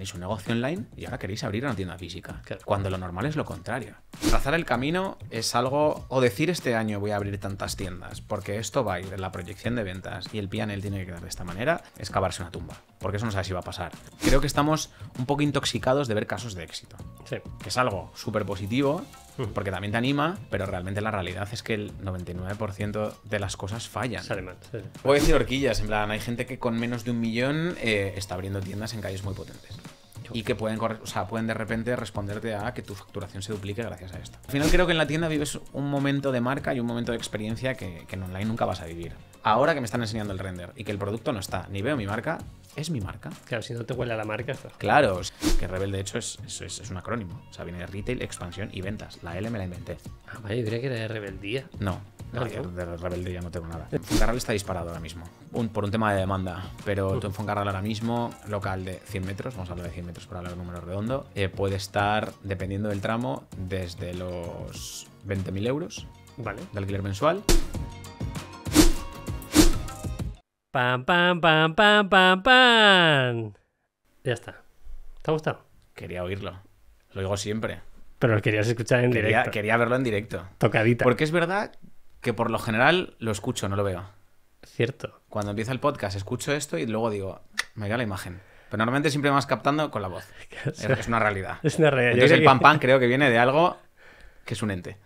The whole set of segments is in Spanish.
tenéis un negocio online y ahora queréis abrir una tienda física. Cuando lo normal es lo contrario. Trazar el camino es algo, o decir este año voy a abrir tantas tiendas, porque esto va a ir en la proyección de ventas y el pianel tiene que quedar de esta manera, es cavarse una tumba. Porque eso no sé si va a pasar. Creo que estamos un poco intoxicados de ver casos de éxito. Que es algo súper positivo, porque también te anima, pero realmente la realidad es que el 99% de las cosas fallan. Voy a decir horquillas, en plan, hay gente que con menos de un millón eh, está abriendo tiendas en calles muy potentes. Y que pueden, o sea, pueden de repente responderte a que tu facturación se duplique gracias a esto. Al final creo que en la tienda vives un momento de marca y un momento de experiencia que en online nunca vas a vivir. Ahora que me están enseñando el render y que el producto no está, ni veo mi marca, es mi marca. Claro, si no te huele a la marca, Claro, que Rebel de hecho es, es, es, un acrónimo. O sea, viene de retail, expansión y ventas. La L me la inventé. Ah, vale, yo creía que era de rebeldía. No, no, de rebeldía no tengo nada. Funcarral está disparado ahora mismo, por un tema de demanda. Pero tú en ahora mismo, local de 100 metros, vamos a hablar de 100 metros para hablar de número redondo, eh, puede estar, dependiendo del tramo, desde los 20.000 euros vale. de alquiler mensual Pam, pam, pam, pam, pam, pam. Ya está. ¿Te ha gustado? Quería oírlo. Lo digo siempre. Pero lo querías escuchar en directo. Quería verlo en directo. Tocadita. Porque es verdad que por lo general lo escucho, no lo veo. Cierto. Cuando empieza el podcast escucho esto y luego digo, me da la imagen. Pero normalmente siempre vas captando con la voz. es, una realidad. Es una realidad. Entonces el pam, pam creo que viene de algo que es un ente.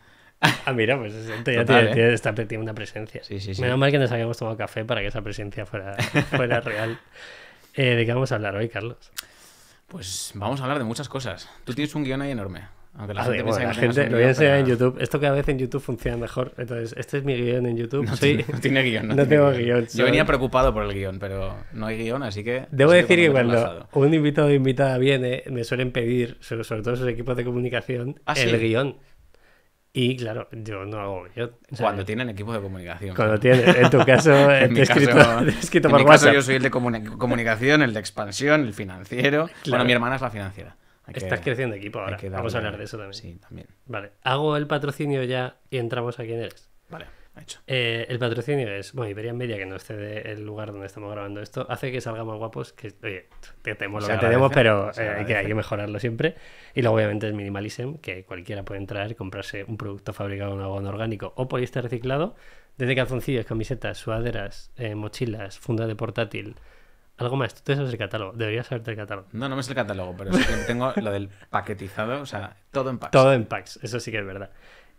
Ah, mira, pues ya tiene, ¿eh? tiene, una presencia. Menos mal que nos habíamos tomado café para que esa presencia fuera, fuera real. Eh, ¿De qué vamos a hablar hoy, Carlos? Pues vamos a hablar de muchas cosas. Tú tienes un guión ahí enorme. Aunque la gente, lo voy a enseñar en YouTube. Esto cada vez en YouTube funciona mejor. Entonces, este es mi guión en YouTube. No, tiene guión. No, tengo guión. Yo venía preocupado por el guión, pero no hay guión, así que... Debo decir que cuando, un invitado o invitada viene, me suelen pedir, sobre todo sus equipos de comunicación, ah, el guión. Y claro, yo no hago. Yo, cuando tienen equipo de comunicación. Cuando tienen, en tu caso, en escrito, por mi yo soy el de comunicación, el de expansión, el financiero. Bueno, mi hermana es la financiera. Estás creciendo equipo ahora. Vamos a hablar de eso también. Sí, también. Vale. Hago el patrocinio ya y entramos a quién eres. Vale. Eh, el patrocinio es, bueno, Iberia Media, que no cede el lugar donde estamos grabando esto, hace que salgamos guapos, que, oye, te, tenemos lo que tenemos, pero eh, hay que mejorarlo siempre. Y luego, obviamente, es Minimalism, que cualquiera puede entrar, y comprarse un producto fabricado en algodón orgánico o poliéster reciclado, desde calzoncillos, camisetas, sudaderas, eh, mochilas, funda de portátil, algo más, tú sabes el catálogo, deberías saberte el catálogo. No, no me es el catálogo, pero que tengo lo del paquetizado, o sea, todo en packs. Todo en packs, eso sí que es verdad.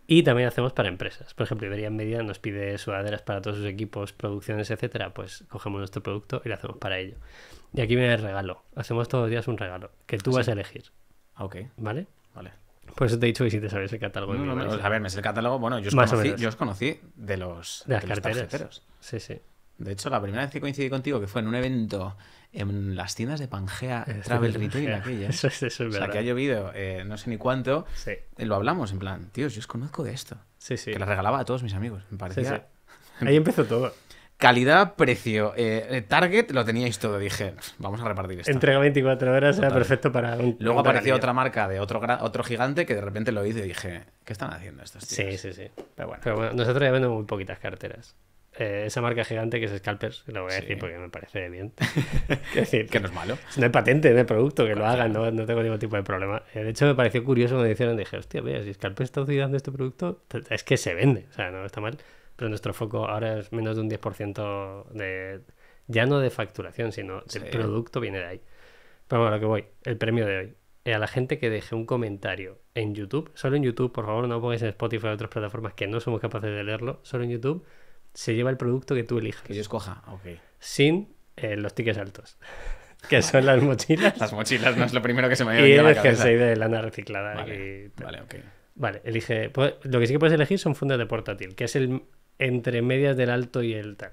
Y también hacemos para empresas. Por ejemplo, Iberia Media nos pide sudaderas para todos sus equipos, producciones, etcétera. Pues cogemos nuestro producto y lo hacemos para ello. Y aquí viene el regalo. Hacemos todos los días un regalo que tú vas a elegir. Ah, ok. ¿Vale? Vale. Por eso te he dicho que si te sabes el catálogo. a ver, me es el catálogo. Bueno, yo os, conocí, de los, de las carteras. sí, sí. De hecho, la primera vez que coincidí contigo, que fue en un evento en las tiendas de Pangea eh, Travel Retail aquella. ¿eh? Eso, eso es o sea, que ha llovido eh, no sé ni cuánto. Lo hablamos, en plan, tío, yo os conozco de esto. Sí, sí. Que la regalaba a todos mis amigos. Me parecía... Ahí empezó todo. Calidad, precio, target, lo teníais todo. Dije, vamos a repartir esto. Entrega 24 horas, era perfecto para un. Luego apareció otra marca de otro, otro gigante que de repente lo hice y dije, ¿qué están haciendo estos tíos? Sí, sí, sí. Pero bueno. Pero bueno nosotros ya vendemos muy poquitas carteras. Eh, esa marca gigante que es Scalpers, lo voy a decir porque me parece bien. decir, que no es malo. No hay patente de producto que lo hagan, no, no, tengo ningún tipo de problema. Eh, de hecho, me pareció curioso cuando hicieron, dije, hostia, mira, si Scalpers está utilizando este producto, es que se vende, o sea, no está mal. Pero nuestro foco ahora es menos de un 10% de, ya no de facturación, sino de producto viene de ahí. Pero bueno, a lo que voy, el premio de hoy. Eh, a la gente que deje un comentario en YouTube, solo en YouTube, por favor, no pongáis en Spotify o otras plataformas que no somos capaces de leerlo, solo en YouTube se lleva el producto que tú elijas. Que yo escoja, ok. Sin eh, los tickets altos. Que son las mochilas. las mochilas no es lo primero que se me ha a la el cabeza. jersey de lana reciclada. Vale, y... ok. Vale, elige. Pues, lo que sí que puedes elegir son fundas de portátil, que es el entre medias del alto y el tal.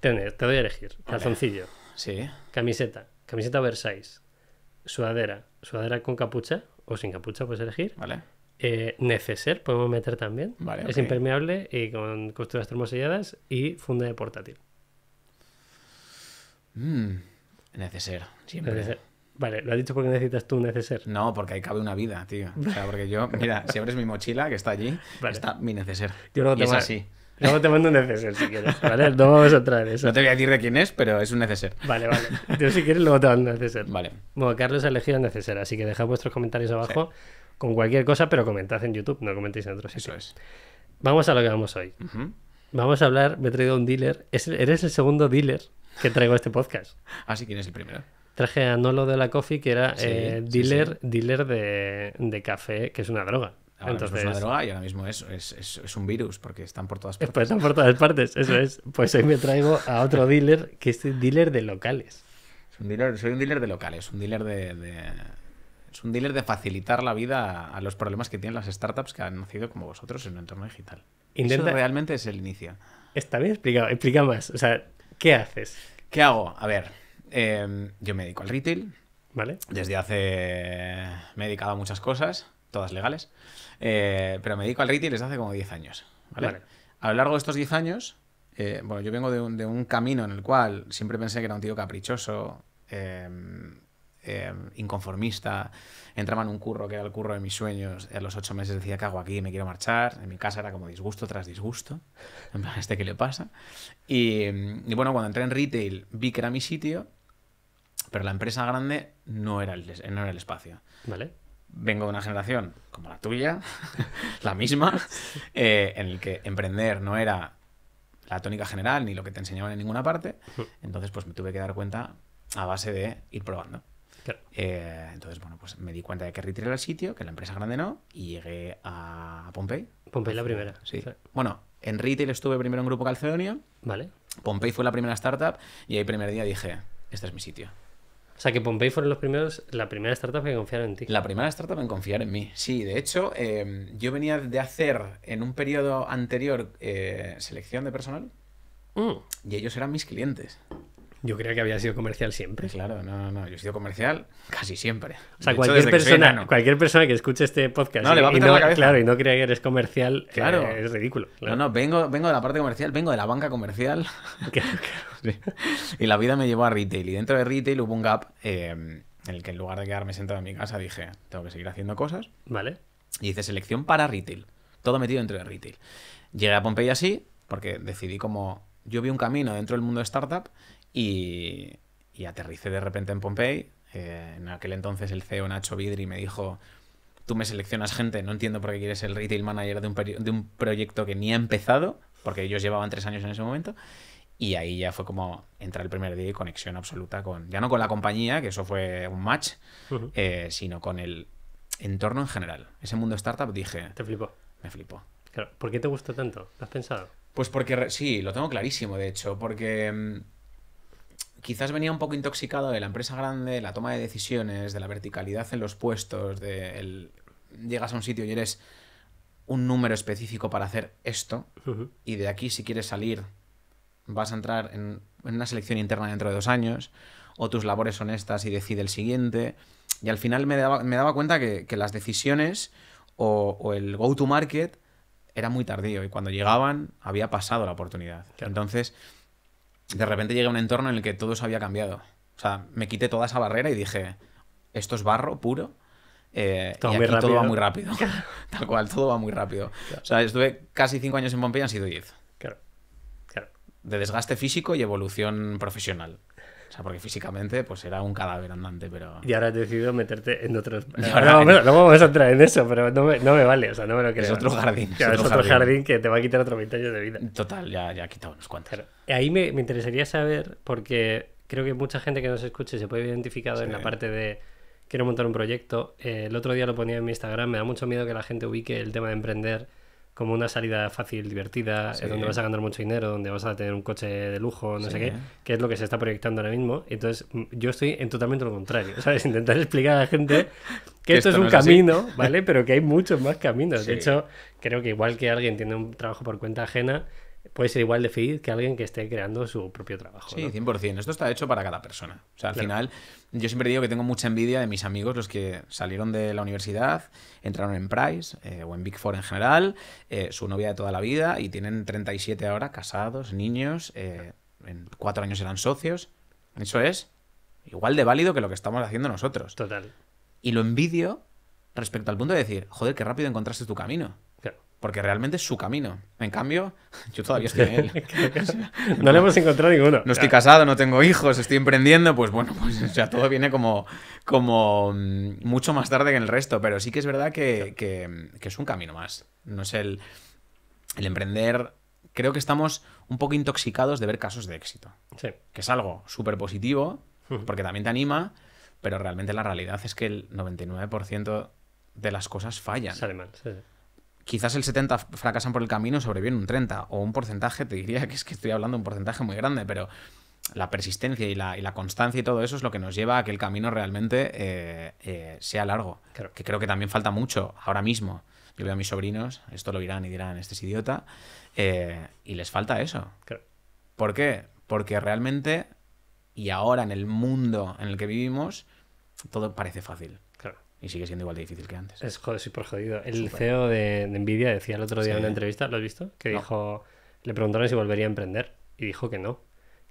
te doy a elegir. Calzoncillo. Sí. Camiseta. Camiseta Versailles. Sudadera. Sudadera con capucha o sin capucha puedes elegir. Vale. Eh, neceser podemos meter también. es impermeable y con costuras termoselladas y funda de portátil. Mm, neceser, Vale, ¿lo has dicho porque necesitas tú un neceser? No, porque ahí cabe una vida, tío. O sea, porque yo, mira, si abres mi mochila que está allí, está mi neceser. es así. Luego te mando un neceser si quieres, ¿vale? No vamos a traer eso. No te voy a decir de quién es, pero es un neceser. Vale, vale. Yo si quieres luego te mando un neceser. Vale. Bueno, Carlos ha elegido el neceser, así que dejad vuestros comentarios abajo con cualquier cosa, pero comentad en YouTube, no comentéis en otros sitios. Eso es. Vamos a lo que vamos hoy. Vamos a hablar, me he traído un dealer. eres el segundo dealer que traigo a este podcast. Así ah, que es el primero. Traje a Nolo de la Coffee, que era eh, dealer, dealer de, café, que es una droga. mismo ah, pues es una droga y ahora mismo es, un virus porque están por todas pues partes. están por todas partes, eso es. Pues hoy me traigo a otro dealer que es dealer de locales. soy un dealer de locales, un dealer de, es un dealer de facilitar la vida a, los problemas que tienen las startups que han nacido como vosotros en un entorno digital. Eso realmente es el inicio. Está bien explicado, explica más. O sea, ¿qué haces? ¿Qué hago? A ver, em, yo me dedico al retail. Vale. Desde hace. Me he dedicado a muchas cosas, todas legales. Eh, pero me dedico al retail desde hace como 10 años. A lo largo de estos 10 años, eh, bueno, yo vengo de un, de un, camino en el cual siempre pensé que era un tío caprichoso, em, Em, inconformista, entraba en un curro que era el curro de mis sueños, a los ocho meses decía, hago aquí, me quiero marchar, en mi casa era como disgusto tras disgusto, este qué le pasa? Em, y, bueno, cuando entré en retail vi que era mi sitio, pero la empresa grande no era el, no era el espacio. Vale vengo de una generación como la tuya, la misma, eh, en el que emprender no era la tónica general ni lo que te enseñaban en ninguna parte. Entonces, pues me tuve que dar cuenta a base de ir probando. Eh, entonces, bueno, pues me di cuenta de que Retail era el sitio, que la empresa grande no, y llegué a Pompey. Pompey la primera. Sí. Bueno, en Retail estuve primero en Grupo Calcedonia. Vale. Pompey fue la primera startup y ahí primer día dije, este es mi sitio. O sea, que Pompey fueron los primeros, la primera startup que confiaron en ti. La primera startup en confiar en mí. Sí, de hecho, em, yo venía de hacer en un periodo anterior eh, selección de personal mm. y ellos eran mis clientes. Yo creía que había sido comercial siempre. Claro, no, no, Yo he sido comercial casi siempre. O sea, cualquier, persona, que cualquier persona que escuche este podcast no, Claro, y no crea que eres comercial, eh, claro. es ridículo. No, no, vengo, vengo de la parte comercial, vengo de la banca comercial. Y la vida me llevó a retail. Y dentro de retail hubo un gap eh, en el que en lugar de quedarme sentado en mi casa dije, tengo que seguir haciendo cosas. Vale. Y hice selección para retail. Todo metido dentro de retail. Llegué a Pompeya así porque decidí como... Yo vi un camino dentro del mundo de startup y, aterricé de repente en Pompey. Eh, en aquel entonces el CEO Nacho Vidri me dijo, tú me seleccionas gente, no entiendo por qué quieres el retail manager de un, de un proyecto que ni ha empezado, porque ellos llevaban tres años en ese momento. Y ahí ya fue como entrar el primer día y conexión absoluta con, ya no con la compañía, que eso fue un match, eh, sino con el entorno en general. Ese mundo startup dije... Te flipó. Me flipó. ¿Por qué te gustó tanto? ¿Lo has pensado? Pues porque sí, lo tengo clarísimo, de hecho, porque mm, quizás venía un poco intoxicado de la empresa grande, la toma de decisiones, de la verticalidad en los puestos, de el... llegas a un sitio y eres un número específico para hacer esto, y de aquí si quieres salir vas a entrar en, una selección interna dentro de dos años, o tus labores son estas y decide el siguiente. Y al final me daba, cuenta que, las decisiones o, el go-to-market era muy tardío y cuando llegaban había pasado la oportunidad. Entonces de repente llegué a un entorno en el que todo se había cambiado. O sea, me quité toda esa barrera y dije, esto es barro puro. Eh, todo, y aquí todo va muy rápido. Tal cual, todo va muy rápido. O sea, estuve casi cinco años en Pompeya, han sido diez. claro. De desgaste físico y evolución profesional sea, porque físicamente pues era un cadáver andante, pero... Y ahora has decidido meterte en otros... no, no, vamos a entrar en eso, pero no me, no me vale, o sea, no me lo creo. Es otro jardín. es otro, jardín. que te va a quitar otro 20 años de vida. Total, ya, ya ha quitado unos cuantos. Ahí me, me, interesaría saber, porque creo que mucha gente que nos escuche se puede identificado en la parte de quiero montar un proyecto. Eh, el otro día lo ponía en mi Instagram, me da mucho miedo que la gente ubique el tema de emprender como una salida fácil, divertida, donde vas a ganar mucho dinero, donde vas a tener un coche de lujo, no sé qué, que es lo que se está proyectando ahora mismo. Entonces, mm, yo estoy en totalmente lo contrario, ¿sabes? Intentar explicar a la gente que, esto, es un camino, ¿vale? Pero que hay muchos más caminos. De hecho, creo que igual que alguien tiene un trabajo por cuenta ajena, puede ser igual de feliz que alguien que esté creando su propio trabajo. Sí, 100%. Esto está hecho para cada persona. O sea, al final, yo siempre digo que tengo mucha envidia de mis amigos, los que salieron de la universidad, entraron en Price eh, o en Big Four en general, eh, su novia de toda la vida y tienen 37 ahora, casados, niños, eh, en cuatro años eran socios. Eso es igual de válido que lo que estamos haciendo nosotros. Total. Y lo envidio respecto al punto de decir, joder, qué rápido encontraste tu camino porque realmente es su camino. En cambio, yo todavía estoy en él. no le hemos encontrado ninguno. No estoy casado, no tengo hijos, estoy emprendiendo, pues bueno, pues o sea, todo viene como, como mm, mucho más tarde que en el resto, pero sí que es verdad que, es un camino más. No es el, emprender. Creo que estamos un poco intoxicados de ver casos de éxito. Sí. Que es algo súper positivo, porque también te anima, pero realmente la realidad es que el 99% de las cosas fallan. Sale mal, sí quizás el 70 fracasan por el camino sobreviven un 30, o un porcentaje, te diría que es que estoy hablando de un porcentaje muy grande, pero la persistencia y la, constancia y todo eso es lo que nos lleva a que el camino realmente eh, eh, sea largo, que creo que también falta mucho ahora mismo. Yo veo a mis sobrinos, esto lo dirán y dirán, este es idiota, eh, y les falta eso. ¿Por qué? Porque realmente, y ahora en el mundo en el que vivimos, todo parece fácil y sigue siendo igual de difícil que antes. Es joder, soy por jodido. El CEO de, envidia Nvidia decía el otro día en una entrevista, ¿lo has visto? Que dijo, le preguntaron si volvería a emprender y dijo que no.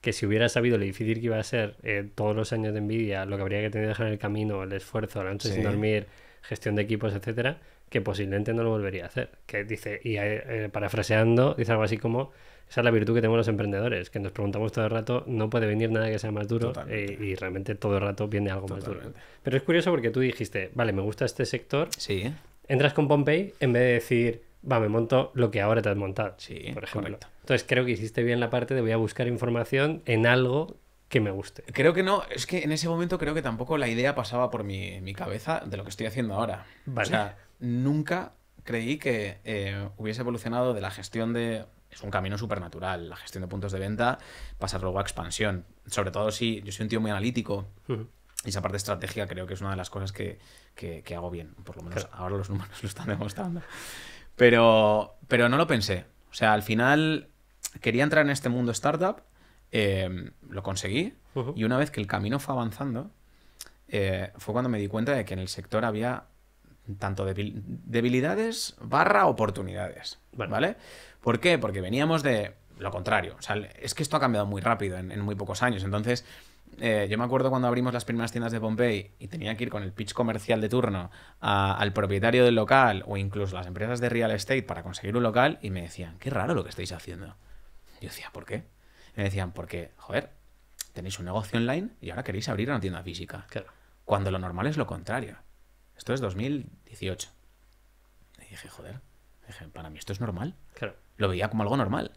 Que si hubiera sabido lo difícil que iba a ser eh, todos los años de Nvidia, lo que habría que tener que dejar en el camino, el esfuerzo, la noche sin dormir, gestión de equipos, etcétera, que posiblemente no lo volvería a hacer. Que dice, y eh, eh, parafraseando, dice algo así como esa es la virtud que tenemos los emprendedores, que nos preguntamos todo el rato, no puede venir nada que sea más duro eh, y realmente todo el rato viene algo más duro. Pero es curioso porque tú dijiste, vale, me gusta este sector. Sí. Entras con Pompey en vez de decir, va, me monto lo que ahora te has montado. Sí, por ejemplo. Entonces creo que hiciste bien la parte de voy a buscar información en algo que me guste. Creo que no, es que en ese momento creo que tampoco la idea pasaba por mi, cabeza de lo que estoy haciendo ahora. O sea, nunca creí que eh, hubiese evolucionado de la gestión de es un camino natural. La gestión de puntos de venta, pasar luego a expansión. Sobre todo si yo soy un tío muy analítico. Y esa parte estratégica creo que es una de las cosas que, hago bien. Por lo menos ahora los números lo están demostrando. Pero, pero no lo pensé. O sea, al final quería entrar en este mundo startup, em, lo conseguí. Y una vez que el camino fue avanzando, eh, fue cuando me di cuenta de que en el sector había tanto debilidades barra oportunidades, ¿vale? ¿Por qué? Porque veníamos de lo contrario. es que esto ha cambiado muy rápido en, muy pocos años. Entonces, eh, yo me acuerdo cuando abrimos las primeras tiendas de Pompey y tenía que ir con el pitch comercial de turno al propietario del local o incluso las empresas de real estate para conseguir un local y me decían, qué raro lo que estáis haciendo. Yo decía, ¿por qué? me decían, porque, joder, tenéis un negocio online y ahora queréis abrir una tienda física. Claro. Cuando lo normal es lo contrario. Esto es 2018. Y dije, joder, para mí esto es normal. Claro. Lo veía como algo normal.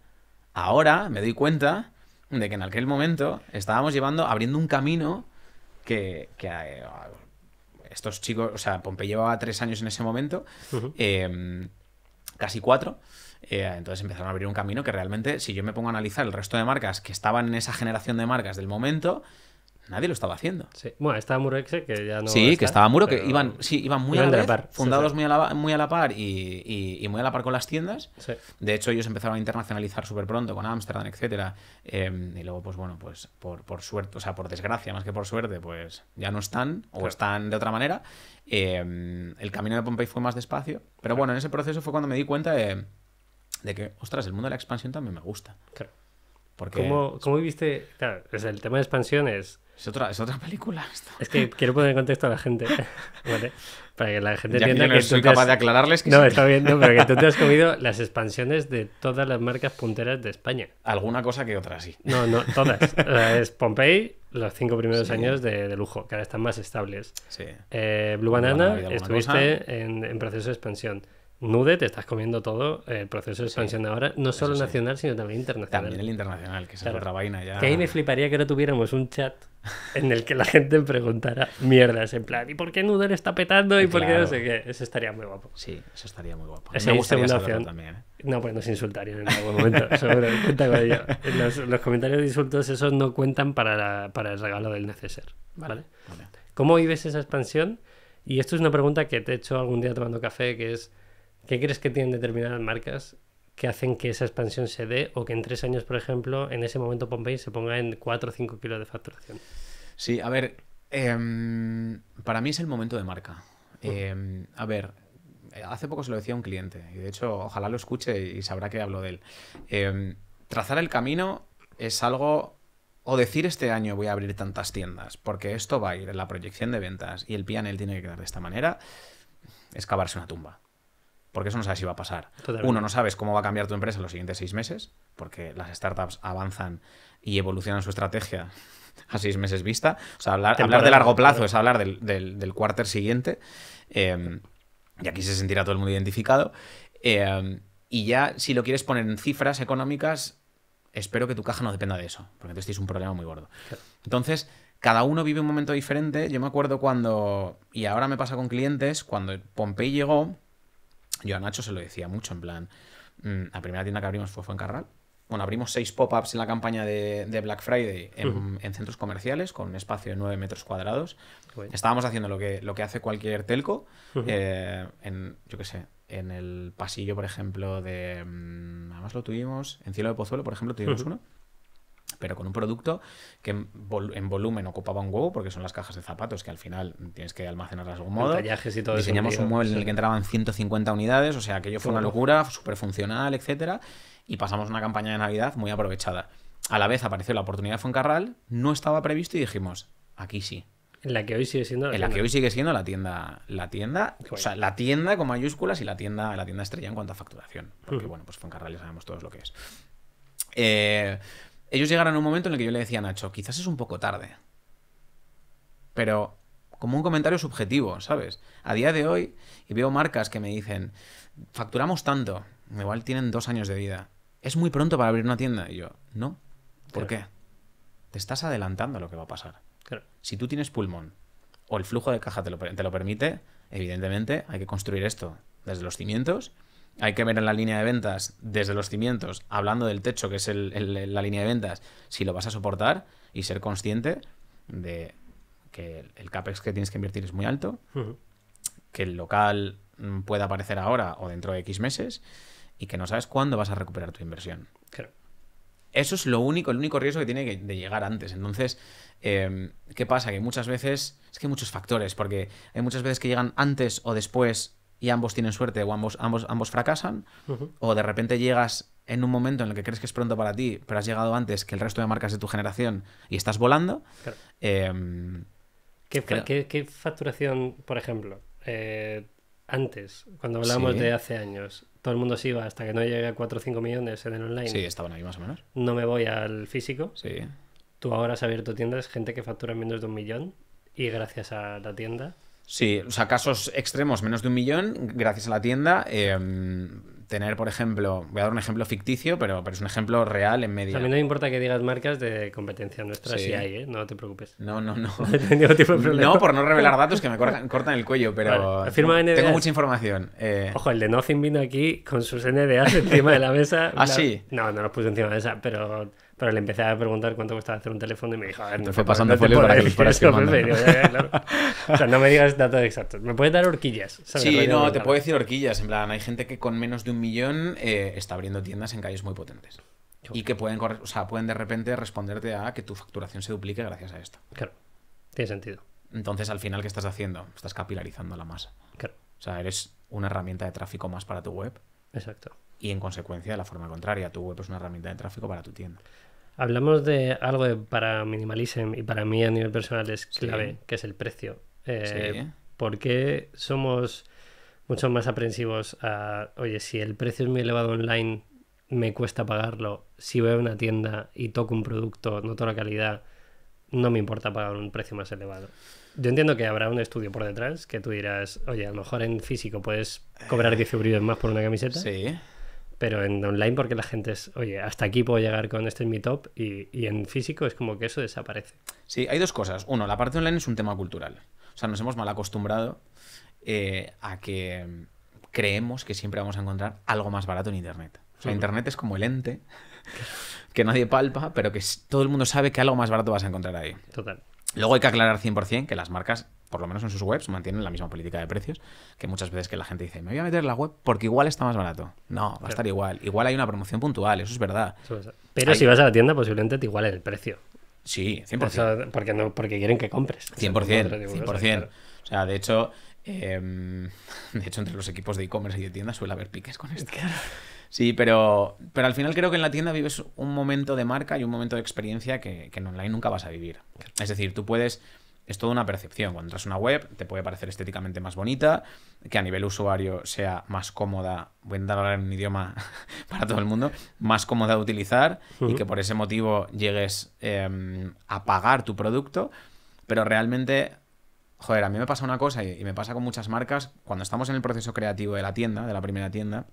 Ahora me doy cuenta de que en aquel momento estábamos llevando, abriendo un camino que, eh, estos chicos, o sea, Pompey llevaba tres años en ese momento, em, casi cuatro. Eh, entonces empezaron a abrir un camino que realmente, si yo me pongo a analizar el resto de marcas que estaban en esa generación de marcas del momento, Nadie lo estaba haciendo. Sí. Bueno, estaba Exe, que ya no. Sí, que estaba Muro, que iban, sí, iban muy a la, par, fundados muy, a la, muy, a la, par y, muy a la par con las tiendas. De hecho, ellos empezaron a internacionalizar súper pronto con Ámsterdam, etc. Em, y luego, pues bueno, pues por, suerte, o sea, por desgracia más que por suerte, pues ya no están o están de otra manera. Em, el camino de Pompey fue más despacio. Pero bueno, en ese proceso fue cuando me di cuenta de, que, ostras, el mundo de la expansión también me gusta. Claro. Porque... ¿Cómo, ¿Cómo viviste? Claro, el tema de expansiones es otra, es otra película. Es que quiero poner en contexto a la gente. ¿vale? Para que la gente entienda que. no capaz de aclararles No, está bien, pero que tú te has comido las expansiones de todas las marcas punteras de España. Alguna cosa que otra, sí. No, no, todas. es Pompey, los cinco primeros años de, lujo, que ahora están más estables. Sí. Eh, Blue Banana, estuviste en, en, proceso de expansión. Nude, te estás comiendo todo eh, el proceso de expansión ahora, no solo nacional, sino también internacional. También el internacional, que es otra vaina ya. Que ahí me fliparía que no tuviéramos un chat en el que la gente preguntara mierdas, en plan, ¿y por qué Nude está petando? ¿Y por qué no sé qué? Eso estaría muy guapo. Sí, eso estaría muy guapo. Esa me gustaría saberlo también. ¿eh? No, pues nos insultarían en algún momento. Los, comentarios de insultos, esos no cuentan para, el regalo del neceser. ¿vale? Vale. ¿Cómo vives esa expansión? Y esto es una pregunta que te he hecho algún día tomando café, que es... ¿Qué crees que tienen determinadas marcas que hacen que esa expansión se dé o que en tres años, por ejemplo, en ese momento Pompey se ponga en 4 o 5 kilos de facturación? Sí, a ver, em, para mí es el momento de marca. Em, a ver, hace poco se lo decía a un cliente, y de hecho ojalá lo escuche y sabrá que hablo de él. Em, trazar el camino es algo, o decir este año voy a abrir tantas tiendas, porque esto va a ir en la proyección de ventas y el PNL tiene que quedar de esta manera, es cavarse una tumba porque eso no sabes si va a pasar. Uno, no sabes cómo va a cambiar tu empresa en los siguientes seis meses, porque las startups avanzan y evolucionan su estrategia a seis meses vista. O sea, hablar, de largo plazo es hablar del, del, cuarter siguiente. Em, y aquí se sentirá todo el mundo identificado. Em, y ya, si lo quieres poner en cifras económicas, espero que tu caja no dependa de eso, porque entonces tienes un problema muy gordo. Entonces, cada uno vive un momento diferente. Yo me acuerdo cuando, y ahora me pasa con clientes, cuando Pompey llegó, yo a Nacho se lo decía mucho, en plan, mm, la primera tienda que abrimos fue Fuencarral. Bueno, abrimos seis pop-ups en la campaña de, Black Friday en, centros comerciales con un espacio de nueve metros cuadrados. Estábamos haciendo lo que, lo que hace cualquier telco, eh, en, yo qué sé, en el pasillo, por ejemplo, de... Mm, además lo tuvimos, en Cielo de Pozuelo, por ejemplo, tuvimos uno pero con un producto que en, volumen ocupaba un huevo, porque son las cajas de zapatos que al final tienes que almacenarlas de algún modo. Y todo Diseñamos un mueble en el que entraban 150 unidades, o sea, aquello fue una locura, súper funcional, etcétera, y pasamos una campaña de Navidad muy aprovechada. A la vez apareció la oportunidad de Foncarral, no estaba previsto y dijimos, aquí sí. En la que hoy sigue siendo la En la que hoy sigue siendo la tienda, la tienda, o sea, la tienda con mayúsculas y la tienda, la tienda estrella en cuanto a facturación. Porque, bueno, pues Foncarral ya sabemos todos lo que es. Eh, ellos llegaron a un momento en el que yo le decía a Nacho, quizás es un poco tarde. Pero como un comentario subjetivo, ¿sabes? A día de hoy, y veo marcas que me dicen, facturamos tanto, igual tienen dos años de vida. Es muy pronto para abrir una tienda. Y yo, no. ¿Por qué? Te estás adelantando a lo que va a pasar. Si tú tienes pulmón o el flujo de caja te lo, te lo permite, evidentemente hay que construir esto desde los cimientos hay que ver en la línea de ventas desde los cimientos, hablando del techo, que es la línea de ventas, si lo vas a soportar y ser consciente de que el CAPEX que tienes que invertir es muy alto, que el local pueda aparecer ahora o dentro de X meses y que no sabes cuándo vas a recuperar tu inversión. Eso es lo único, el único riesgo que tiene que, de llegar antes. Entonces, em, ¿qué pasa? Que muchas veces, es que hay muchos factores, porque hay muchas veces que llegan antes o después y ambos tienen suerte o ambos, ambos, ambos fracasan, o de repente llegas en un momento en el que crees que es pronto para ti, pero has llegado antes que el resto de marcas de tu generación y estás volando. Em, ¿Qué, facturación, por ejemplo, eh, antes, cuando hablábamos de hace años, todo el mundo se iba hasta que no llegue a 4 o 5 millones en el online? Sí, estaban ahí más o menos. No me voy al físico. Sí. Tú ahora has abierto tiendas, gente que factura menos de un millón y gracias a la tienda Sí, o sea, casos extremos, menos de un millón, gracias a la tienda. Eh, tener, por ejemplo, voy a dar un ejemplo ficticio, pero, pero es un ejemplo real en medio mí no me importa que digas marcas de competencia nuestra, sí. si hay, ¿eh? no te preocupes. No, no, no. no, no por no revelar datos que me cortan, el cuello, pero tengo mucha información. Eh. Ojo, el de Nothing vino aquí con sus NDA encima de la mesa. ¿Ah, sí? No, no los puse encima de la mesa, pero pero le empecé a preguntar cuánto costaba hacer un teléfono y me dijo, a ah, ver, te no pasando pues, no me digas datos exactos. Me puedes dar horquillas. Sí, no, te puedo decir horquillas. En plan, hay gente que con menos de un millón eh, está abriendo tiendas en calles muy potentes. Y que pueden, correr, o sea, pueden de repente responderte a que tu facturación se duplique gracias a esto. Claro, tiene sentido. Entonces, al final, ¿qué estás haciendo? Estás capilarizando la masa. Claro. O sea, eres una herramienta de tráfico más para tu web. Exacto. Y en consecuencia, de la forma contraria, tu web es una herramienta de tráfico para tu tienda. Hablamos de algo para Minimalism y para mí a nivel personal es clave, que es el precio. Eh, ¿Por qué somos mucho más aprensivos a, oye, si el precio es muy elevado online, me cuesta pagarlo. Si voy a una tienda y toco un producto, noto la calidad, no me importa pagar un precio más elevado. Yo entiendo que habrá un estudio por detrás que tú dirás, oye, a lo mejor en físico puedes cobrar 10 eh. euros más por una camiseta. Sí. Pero en online porque la gente es, oye, hasta aquí puedo llegar con este en mi top y, en físico es como que eso desaparece. Sí, hay dos cosas. Uno, la parte online es un tema cultural. O sea, nos hemos mal acostumbrado eh, a que creemos que siempre vamos a encontrar algo más barato en Internet. O sea, Internet es como el ente que nadie palpa, pero que todo el mundo sabe que algo más barato vas a encontrar ahí. Total. Luego hay que aclarar 100% que las marcas por lo menos en sus webs, mantienen la misma política de precios, que muchas veces que la gente dice, me voy a meter en la web porque igual está más barato. No, va a estar igual. Igual hay una promoción puntual, eso es verdad. Pero si vas a la tienda, posiblemente te igualen el precio. Sí, 100%. porque, porque quieren que compres. 100%, 100%. O sea, de hecho, em, de hecho, entre los equipos de e-commerce y de tienda suele haber piques con esto. Sí, pero, pero al final creo que en la tienda vives un momento de marca y un momento de experiencia que en online nunca vas a vivir. Es decir, tú puedes es toda una percepción. Cuando entras a una web, te puede parecer estéticamente más bonita, que a nivel usuario sea más cómoda, voy a intentar hablar en un idioma para todo el mundo, más cómoda de utilizar y que por ese motivo llegues em, a pagar tu producto, pero realmente... Joder, a mí me pasa una cosa y, me pasa con muchas marcas, cuando estamos en el proceso creativo de la tienda, de la primera tienda,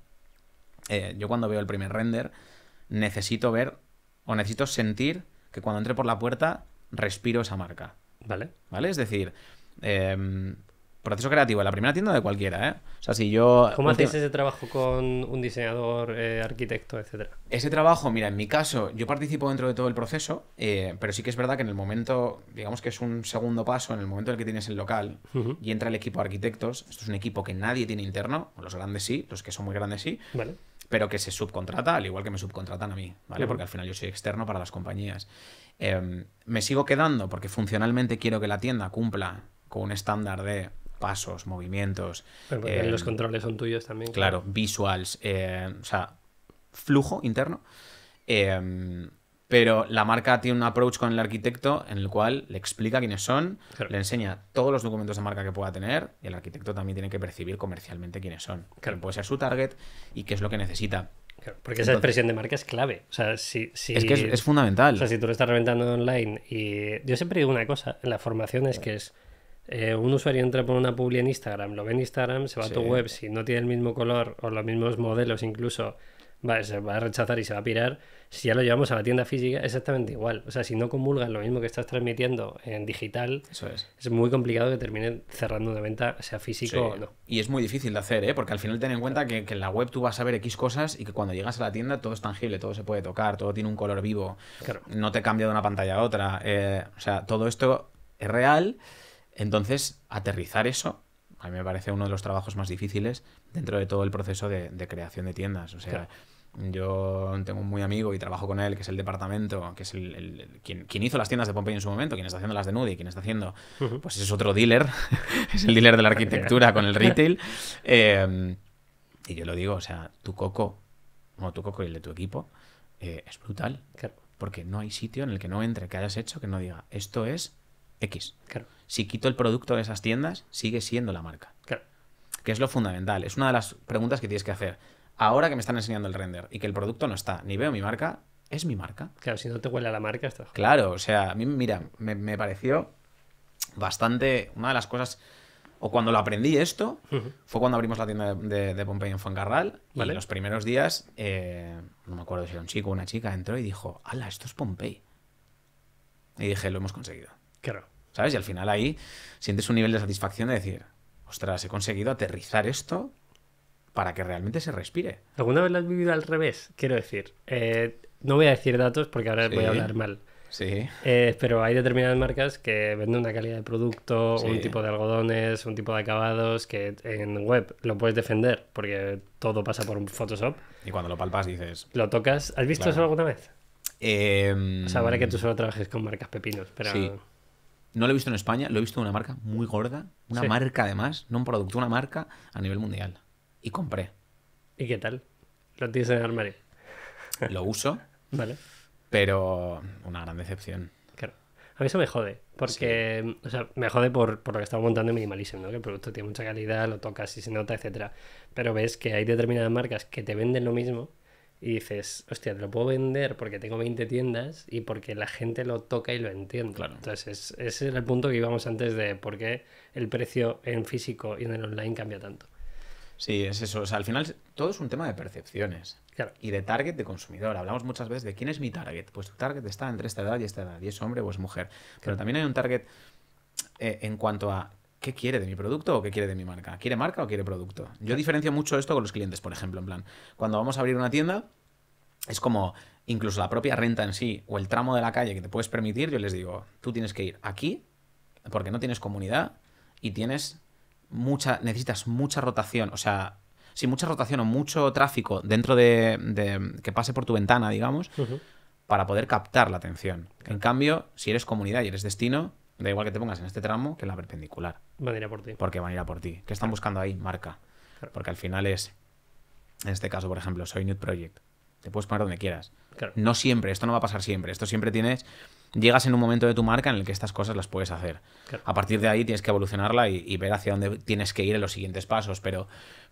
eh, yo cuando veo el primer render necesito ver o necesito sentir que cuando entre por la puerta respiro esa marca. Vale. Es decir, em, proceso creativo la primera tienda de cualquiera, ¿eh? O sea, si yo... ¿Cómo hacéis ese trabajo con un diseñador, eh, arquitecto, etcétera? Ese trabajo, mira, en mi caso, yo participo dentro de todo el proceso, eh, pero sí que es verdad que en el momento, digamos que es un segundo paso, en el momento en el que tienes el local y entra el equipo de arquitectos, esto es un equipo que nadie tiene interno, los grandes sí, los que son muy grandes sí, pero que se subcontrata, al igual que me subcontratan a mí, ¿vale? Porque al final yo soy externo para las compañías. Em, me sigo quedando porque funcionalmente quiero que la tienda cumpla con un estándar de pasos, movimientos. Em, los controles son tuyos también. Claro, visuals, em, o sea, flujo interno. pero la marca tiene un approach con el arquitecto en el cual le explica quiénes son, le enseña todos los documentos de marca que pueda tener y el arquitecto también tiene que percibir comercialmente quiénes son, que puede ser su target y qué es lo que necesita porque esa expresión de marca es clave. O sea, si, si, es que es, fundamental. O sea, si tú lo estás reventando online y yo siempre digo una cosa en la formación es que es eh, un usuario entra por una publi en Instagram, lo ve en Instagram, se va a tu web, si no tiene el mismo color o los mismos modelos incluso se va a rechazar y se va a pirar. Si ya lo llevamos a la tienda física, exactamente igual. O sea, si no comulgas lo mismo que estás transmitiendo en digital, Eso es. muy complicado que termine cerrando de venta, sea físico o no. Y es muy difícil de hacer, ¿eh? porque al final ten en cuenta que, en la web tú vas a ver X cosas y que cuando llegas a la tienda todo es tangible, todo se puede tocar, todo tiene un color vivo, no te cambia de una pantalla a otra. Eh, o sea, todo esto es real. Entonces, aterrizar eso a mí me parece uno de los trabajos más difíciles dentro de todo el proceso de, creación de tiendas. O sea, yo tengo un muy amigo y trabajo con él, que es el departamento, que es el, quien, hizo las tiendas de Pompey en su momento, quien está haciendo las de Nudi, quien está haciendo, pues es otro dealer, es el dealer de la arquitectura con el retail. Eh, y yo lo digo, o sea, tu coco, o tu coco y el de tu equipo, eh, es brutal. Claro. Porque no hay sitio en el que no entre, que hayas hecho, que no diga, esto es X. Claro. Si quito el producto de esas tiendas, sigue siendo la marca. Claro. Que es lo fundamental. Es una de las preguntas que tienes que hacer ahora que me están enseñando el render y que el producto no está, ni veo mi marca, es mi marca. Claro, si no te huele a la marca, está. Claro, o sea, a mí, mira, me, pareció bastante. Una de las cosas. O cuando lo aprendí esto, fue cuando abrimos la tienda de, Pompey en Fuencarral. ¿Vale? en los primeros días, eh, no me acuerdo si era un chico o una chica, entró y dijo: ¡Hala, esto es Pompey! Y dije: Lo hemos conseguido. Claro. ¿Sabes? Y al final ahí sientes un nivel de satisfacción de decir: Ostras, he conseguido aterrizar esto para que realmente se respire. ¿Alguna vez lo has vivido al revés? Quiero decir, eh, no voy a decir datos porque ahora voy a hablar mal. Sí. Eh, pero hay determinadas marcas que venden una calidad de producto, un tipo de algodones, un tipo de acabados que en web lo puedes defender porque todo pasa por un Photoshop. Y cuando lo palpas dices. Lo tocas. ¿Has visto eso alguna vez? Eh... o sea, vale que tú solo trabajes con marcas pepinos, pero. Sí. No lo he visto en España, lo he visto en una marca muy gorda, una marca además, no un producto, una marca a nivel mundial y compré. ¿Y qué tal? Lo tienes en el armario. Lo uso. vale. Pero una gran decepción. Claro. A mí eso me jode. Porque, o sea, me jode por, por lo que estamos montando en Minimalism, ¿no? Que el producto tiene mucha calidad, lo tocas y se nota, etcétera. Pero ves que hay determinadas marcas que te venden lo mismo y dices, hostia, te lo puedo vender porque tengo 20 tiendas y porque la gente lo toca y lo entiende. Claro. Entonces, ese era el punto que íbamos antes de por qué el precio en físico y en el online cambia tanto. Sí, es eso. O sea, al final todo es un tema de percepciones. Claro. Y de target de consumidor. Hablamos muchas veces de quién es mi target. Pues tu target está entre esta edad y esta edad, y es hombre o es mujer. Pero también hay un target eh, en cuanto a qué quiere de mi producto o qué quiere de mi marca. ¿Quiere marca o quiere producto? Yo diferencio mucho esto con los clientes, por ejemplo. En plan, cuando vamos a abrir una tienda, es como incluso la propia renta en sí o el tramo de la calle que te puedes permitir, yo les digo, tú tienes que ir aquí porque no tienes comunidad y tienes mucha, necesitas mucha rotación, o sea, si mucha rotación o mucho tráfico dentro de, que pase por tu ventana, digamos, para poder captar la atención. En cambio, si eres comunidad y eres destino, da igual que te pongas en este tramo que en la perpendicular. Va a ir a por ti. Porque van a ir a por ti. ¿Qué están buscando ahí? Marca. Porque al final es, en este caso, por ejemplo, soy New Project. Te puedes poner donde quieras. No siempre, esto no va a pasar siempre. Esto siempre tienes llegas en un momento de tu marca en el que estas cosas las puedes hacer. A partir de ahí tienes que evolucionarla y, ver hacia dónde tienes que ir en los siguientes pasos, pero,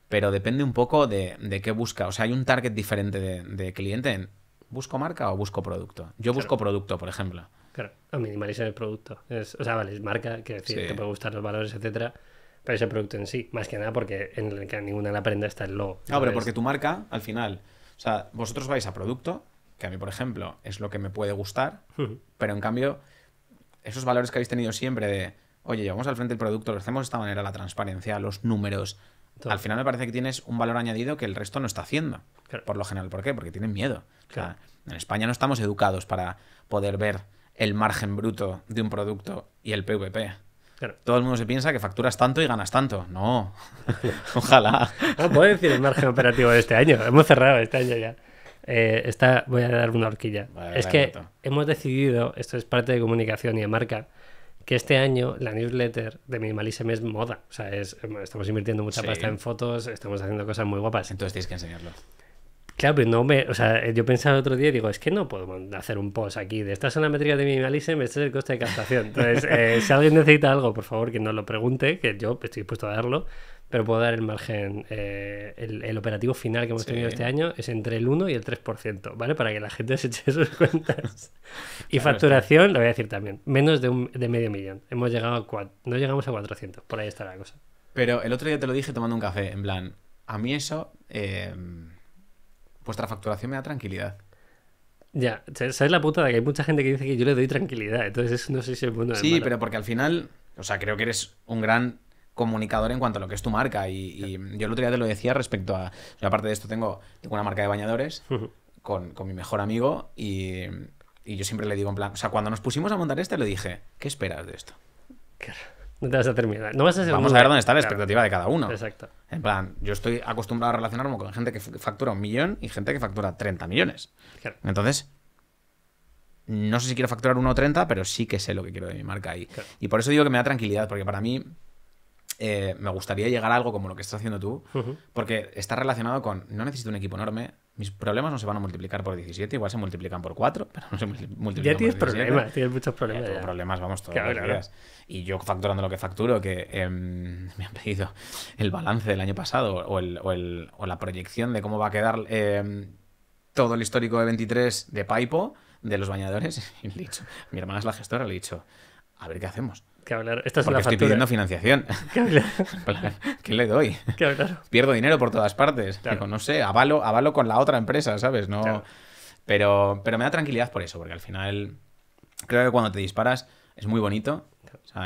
pero depende un poco de, qué busca. O sea, hay un target diferente de, cliente busco marca o busco producto. Yo busco producto, por ejemplo. Claro, o minimalizar el producto. o sea, vale, es marca, que decir, te puede gustar los valores, etcétera pero ese producto en sí. Más que nada porque en el que ninguna la prenda está el logo. No, ah, pero porque tu marca, al final, o sea, vosotros vais a producto que a mí, por ejemplo, es lo que me puede gustar, pero en cambio, esos valores que habéis tenido siempre de, oye, llevamos al frente el producto, lo hacemos de esta manera, la transparencia, los números, al final me parece que tienes un valor añadido que el resto no está haciendo. Por lo general, ¿por qué? Porque tienen miedo. en España no estamos educados para poder ver el margen bruto de un producto y el PVP. Todo el mundo se piensa que facturas tanto y ganas tanto. No. Ojalá. No puedo decir el margen operativo de este año. Hemos cerrado este año ya eh, voy a dar una horquilla. es que hemos decidido, esto es parte de comunicación y de marca, que este año la newsletter de Minimalism es moda. O sea, em, estamos invirtiendo mucha pasta en fotos, estamos haciendo cosas muy guapas. Entonces tienes que enseñarlo. Claro, pero no me. O sea, yo pensaba el otro día y digo, es que no puedo hacer un post aquí de esta es la métrica de Minimalism, este es el coste de captación. Entonces, eh, si alguien necesita algo, por favor, que nos lo pregunte, que yo estoy dispuesto a darlo pero puedo dar el margen. Eh, el, operativo final que hemos tenido este año es entre el 1 y el 3%, ¿vale? Para que la gente se eche sus cuentas. y facturación, lo voy a decir también, menos de, un, de medio millón. Hemos llegado a no llegamos a 400, por ahí está la cosa. Pero el otro día te lo dije tomando un café, en plan, a mí eso, em, vuestra facturación me da tranquilidad. Ya, ¿sabes la puta de que hay mucha gente que dice que yo le doy tranquilidad? Entonces, no sé si es bueno. Sí, pero porque al final, o sea, creo que eres un gran comunicador en cuanto a lo que es tu marca. Y, yo el otro día te lo decía respecto a. Yo aparte de esto, tengo, una marca de bañadores con, mi mejor amigo y, yo siempre le digo en plan. O sea, cuando nos pusimos a montar este, le dije, ¿qué esperas de esto? No vas a terminar. Vamos a ver dónde está la expectativa de cada uno. Exacto. En plan, yo estoy acostumbrado a relacionarme con gente que factura un millón y gente que factura 30 millones. Entonces, no sé si quiero facturar uno o 30 pero sí que sé lo que quiero de mi marca. Y, y por eso digo que me da tranquilidad, porque para mí eh, me gustaría llegar a algo como lo que estás haciendo tú, porque está relacionado con, no necesito un equipo enorme, mis problemas no se van a multiplicar por 17, igual se multiplican por 4, pero no se multiplican ya tienes problemas, tienes muchos problemas. problemas, vamos, todos Y yo facturando lo que facturo, que em, me han pedido el balance del año pasado o, el, o, la proyección de cómo va a quedar em, todo el histórico de 23 de Paipo, de los bañadores, y le he dicho, mi hermana es la gestora, le he dicho, a ver qué hacemos que hablar. es Porque estoy pidiendo financiación. Pues, ¿Qué le doy? Pierdo dinero por todas partes. no sé, avalo, avalo con la otra empresa, ¿sabes? No. Pero, pero me da tranquilidad por eso, porque al final creo que cuando te disparas es muy bonito.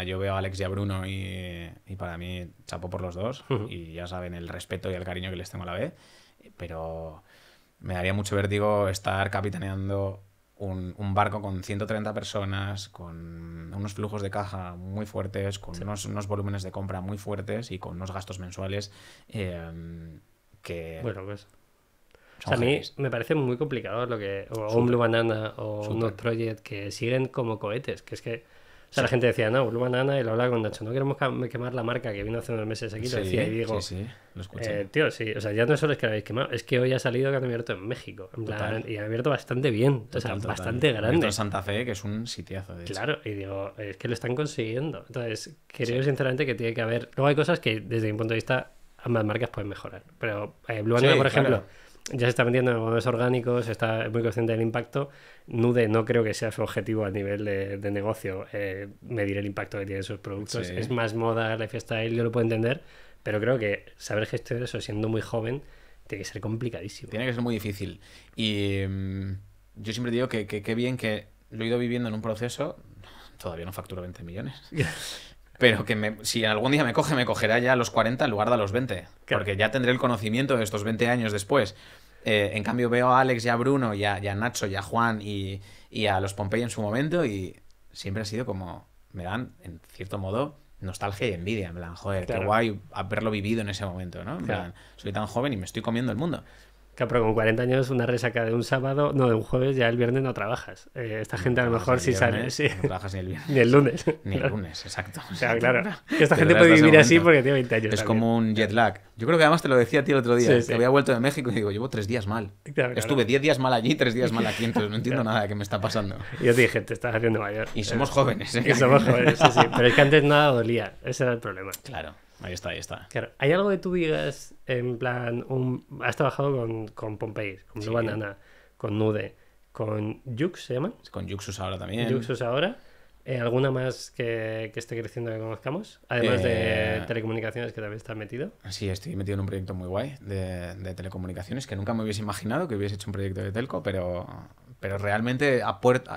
yo veo a Alex y a Bruno y, para mí chapo por los dos. Y ya saben el respeto y el cariño que les tengo a la vez. Pero me daría mucho vértigo estar capitaneando un, barco con 130 personas, con unos flujos de caja muy fuertes, con unos, volúmenes de compra muy fuertes y con unos gastos mensuales em, que... Bueno, pues... a mí me parece muy complicado lo que... O un Blue Banana o Super. un Project que siguen como cohetes, que es que o sea, la gente decía, no, Blue Banana, y lo hablaba con Nacho, no queremos quemar la marca que vino hace unos meses aquí, lo decía, y digo, lo eh, tío, sí, o sea, ya no solo es que la habéis quemado, es que hoy ha salido que han abierto en México, y han abierto bastante bien, o sea, bastante grande. En Santa Fe, que es un sitiazo. claro, y digo, es que lo están consiguiendo. Entonces, creo sinceramente que tiene que haber, luego hay cosas que desde mi punto de vista ambas marcas pueden mejorar, pero eh, Blue Banana, por ejemplo ya se está vendiendo en modos orgánicos, está muy consciente del impacto. Nude no creo que sea su objetivo a nivel de, negocio, eh, medir el impacto que tienen sus productos. Es más moda, lifestyle, yo lo puedo entender, pero creo que saber gestionar eso siendo muy joven tiene que ser complicadísimo. Tiene que ser muy difícil. Y mm, yo siempre digo que qué bien que lo he ido viviendo en un proceso, todavía no factura 20 millones, Pero que si algún día me coge, me cogerá ya a los 40 en lugar de a los 20. Porque ya tendré el conocimiento de estos 20 años después. Eh, en cambio, veo a Alex y a Bruno y a, Nacho y a Juan y, a los Pompey en su momento y siempre ha sido como. Me dan, en cierto modo, nostalgia y envidia. Me dan, joder, qué guay haberlo vivido en ese momento, ¿no? soy tan joven y me estoy comiendo el mundo. Claro, pero con 40 años una resaca de un sábado, no, de un jueves, ya el viernes no trabajas. Eh, esta gente a lo mejor sí sale. Sí. No trabajas ni el lunes. Ni el lunes, exacto. O sea, claro. Esta gente puede vivir así porque tiene 20 años. Es como un jet lag. Yo creo que además te lo decía a ti el otro día. había vuelto de México y digo, llevo tres días mal. Estuve 10 días mal allí, tres días mal aquí, entonces no entiendo nada de qué me está pasando. yo te dije, te estás haciendo mayor. Y somos jóvenes, ¿eh? Y somos jóvenes, sí. Pero es que antes nada dolía. Ese era el problema. Claro. Ahí está, ahí está. Claro, hay algo de tú digas, en plan, has trabajado con, con Pompey, con sí. Banana, con Nude, con Jux, ¿se llaman? Con Juxus ahora también. Juxus ahora. Eh, ¿Alguna más que, esté creciendo que conozcamos? Además de eh. telecomunicaciones que también estás metido. Sí, estoy metido en un proyecto muy guay de, telecomunicaciones que nunca me hubiese imaginado que hubiese hecho un proyecto de telco, pero, pero realmente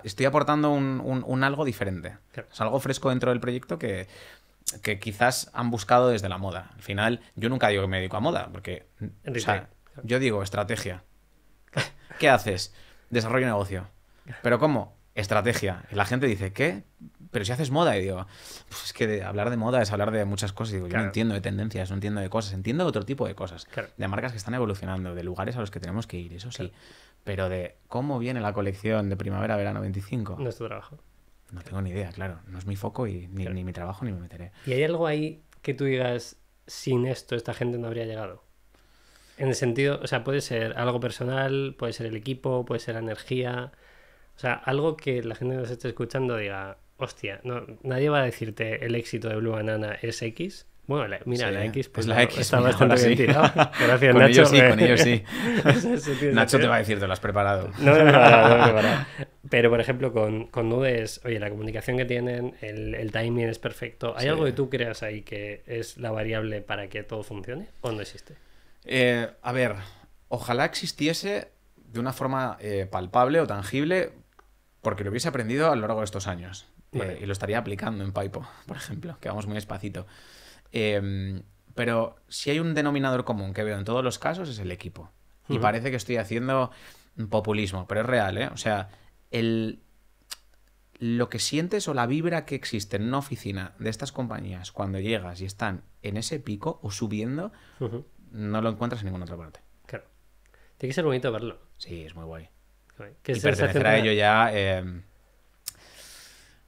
estoy aportando un, algo diferente. Es algo fresco dentro del proyecto que que quizás han buscado desde la moda. Al final, yo nunca digo que me dedico a moda, porque yo digo estrategia. ¿Qué haces? Desarrollo negocio. ¿Pero cómo? Estrategia. la gente dice, ¿qué? Pero si haces moda, y digo, pues es que hablar de moda es hablar de muchas cosas. Y digo, yo no entiendo de tendencias, no entiendo de cosas, entiendo de otro tipo de cosas. De marcas que están evolucionando, de lugares a los que tenemos que ir, eso sí. Pero de cómo viene la colección de primavera-verano 25. Nuestro trabajo. No tengo ni idea, claro. No es mi foco y ni, mi trabajo ni me meteré. ¿Y hay algo ahí que tú digas, sin esto esta gente no habría llegado? En el sentido, o sea, puede ser algo personal, puede ser el equipo, puede ser la energía. O sea, algo que la gente que nos esté escuchando diga, hostia, no, nadie va a decirte el éxito de Blue Banana es X, bueno, mira, la X, pues la X, está con Nacho. Ellos sí, eh. con ellos sí. Nacho te va a decir, te lo has preparado. Pero, por ejemplo, con, con Nudes, oye, la comunicación que tienen, el, timing es perfecto. ¿Hay algo que tú creas ahí que es la variable para que todo funcione o no existe? Eh, a ver, ojalá existiese de una forma eh, palpable o tangible porque lo hubiese aprendido a lo largo de estos años. y lo estaría aplicando en Paipo, por ejemplo, que vamos muy despacito. Em, pero si hay un denominador común que veo en todos los casos es el equipo. Y parece que estoy haciendo populismo, pero es real, ¿eh? O sea, el, lo que sientes o la vibra que existe en una oficina de estas compañías cuando llegas y están en ese pico o subiendo, no lo encuentras en ninguna otra parte. Claro. Tiene que ser bonito verlo. Sí, es muy guay. ¿Qué y a ello ya... Em,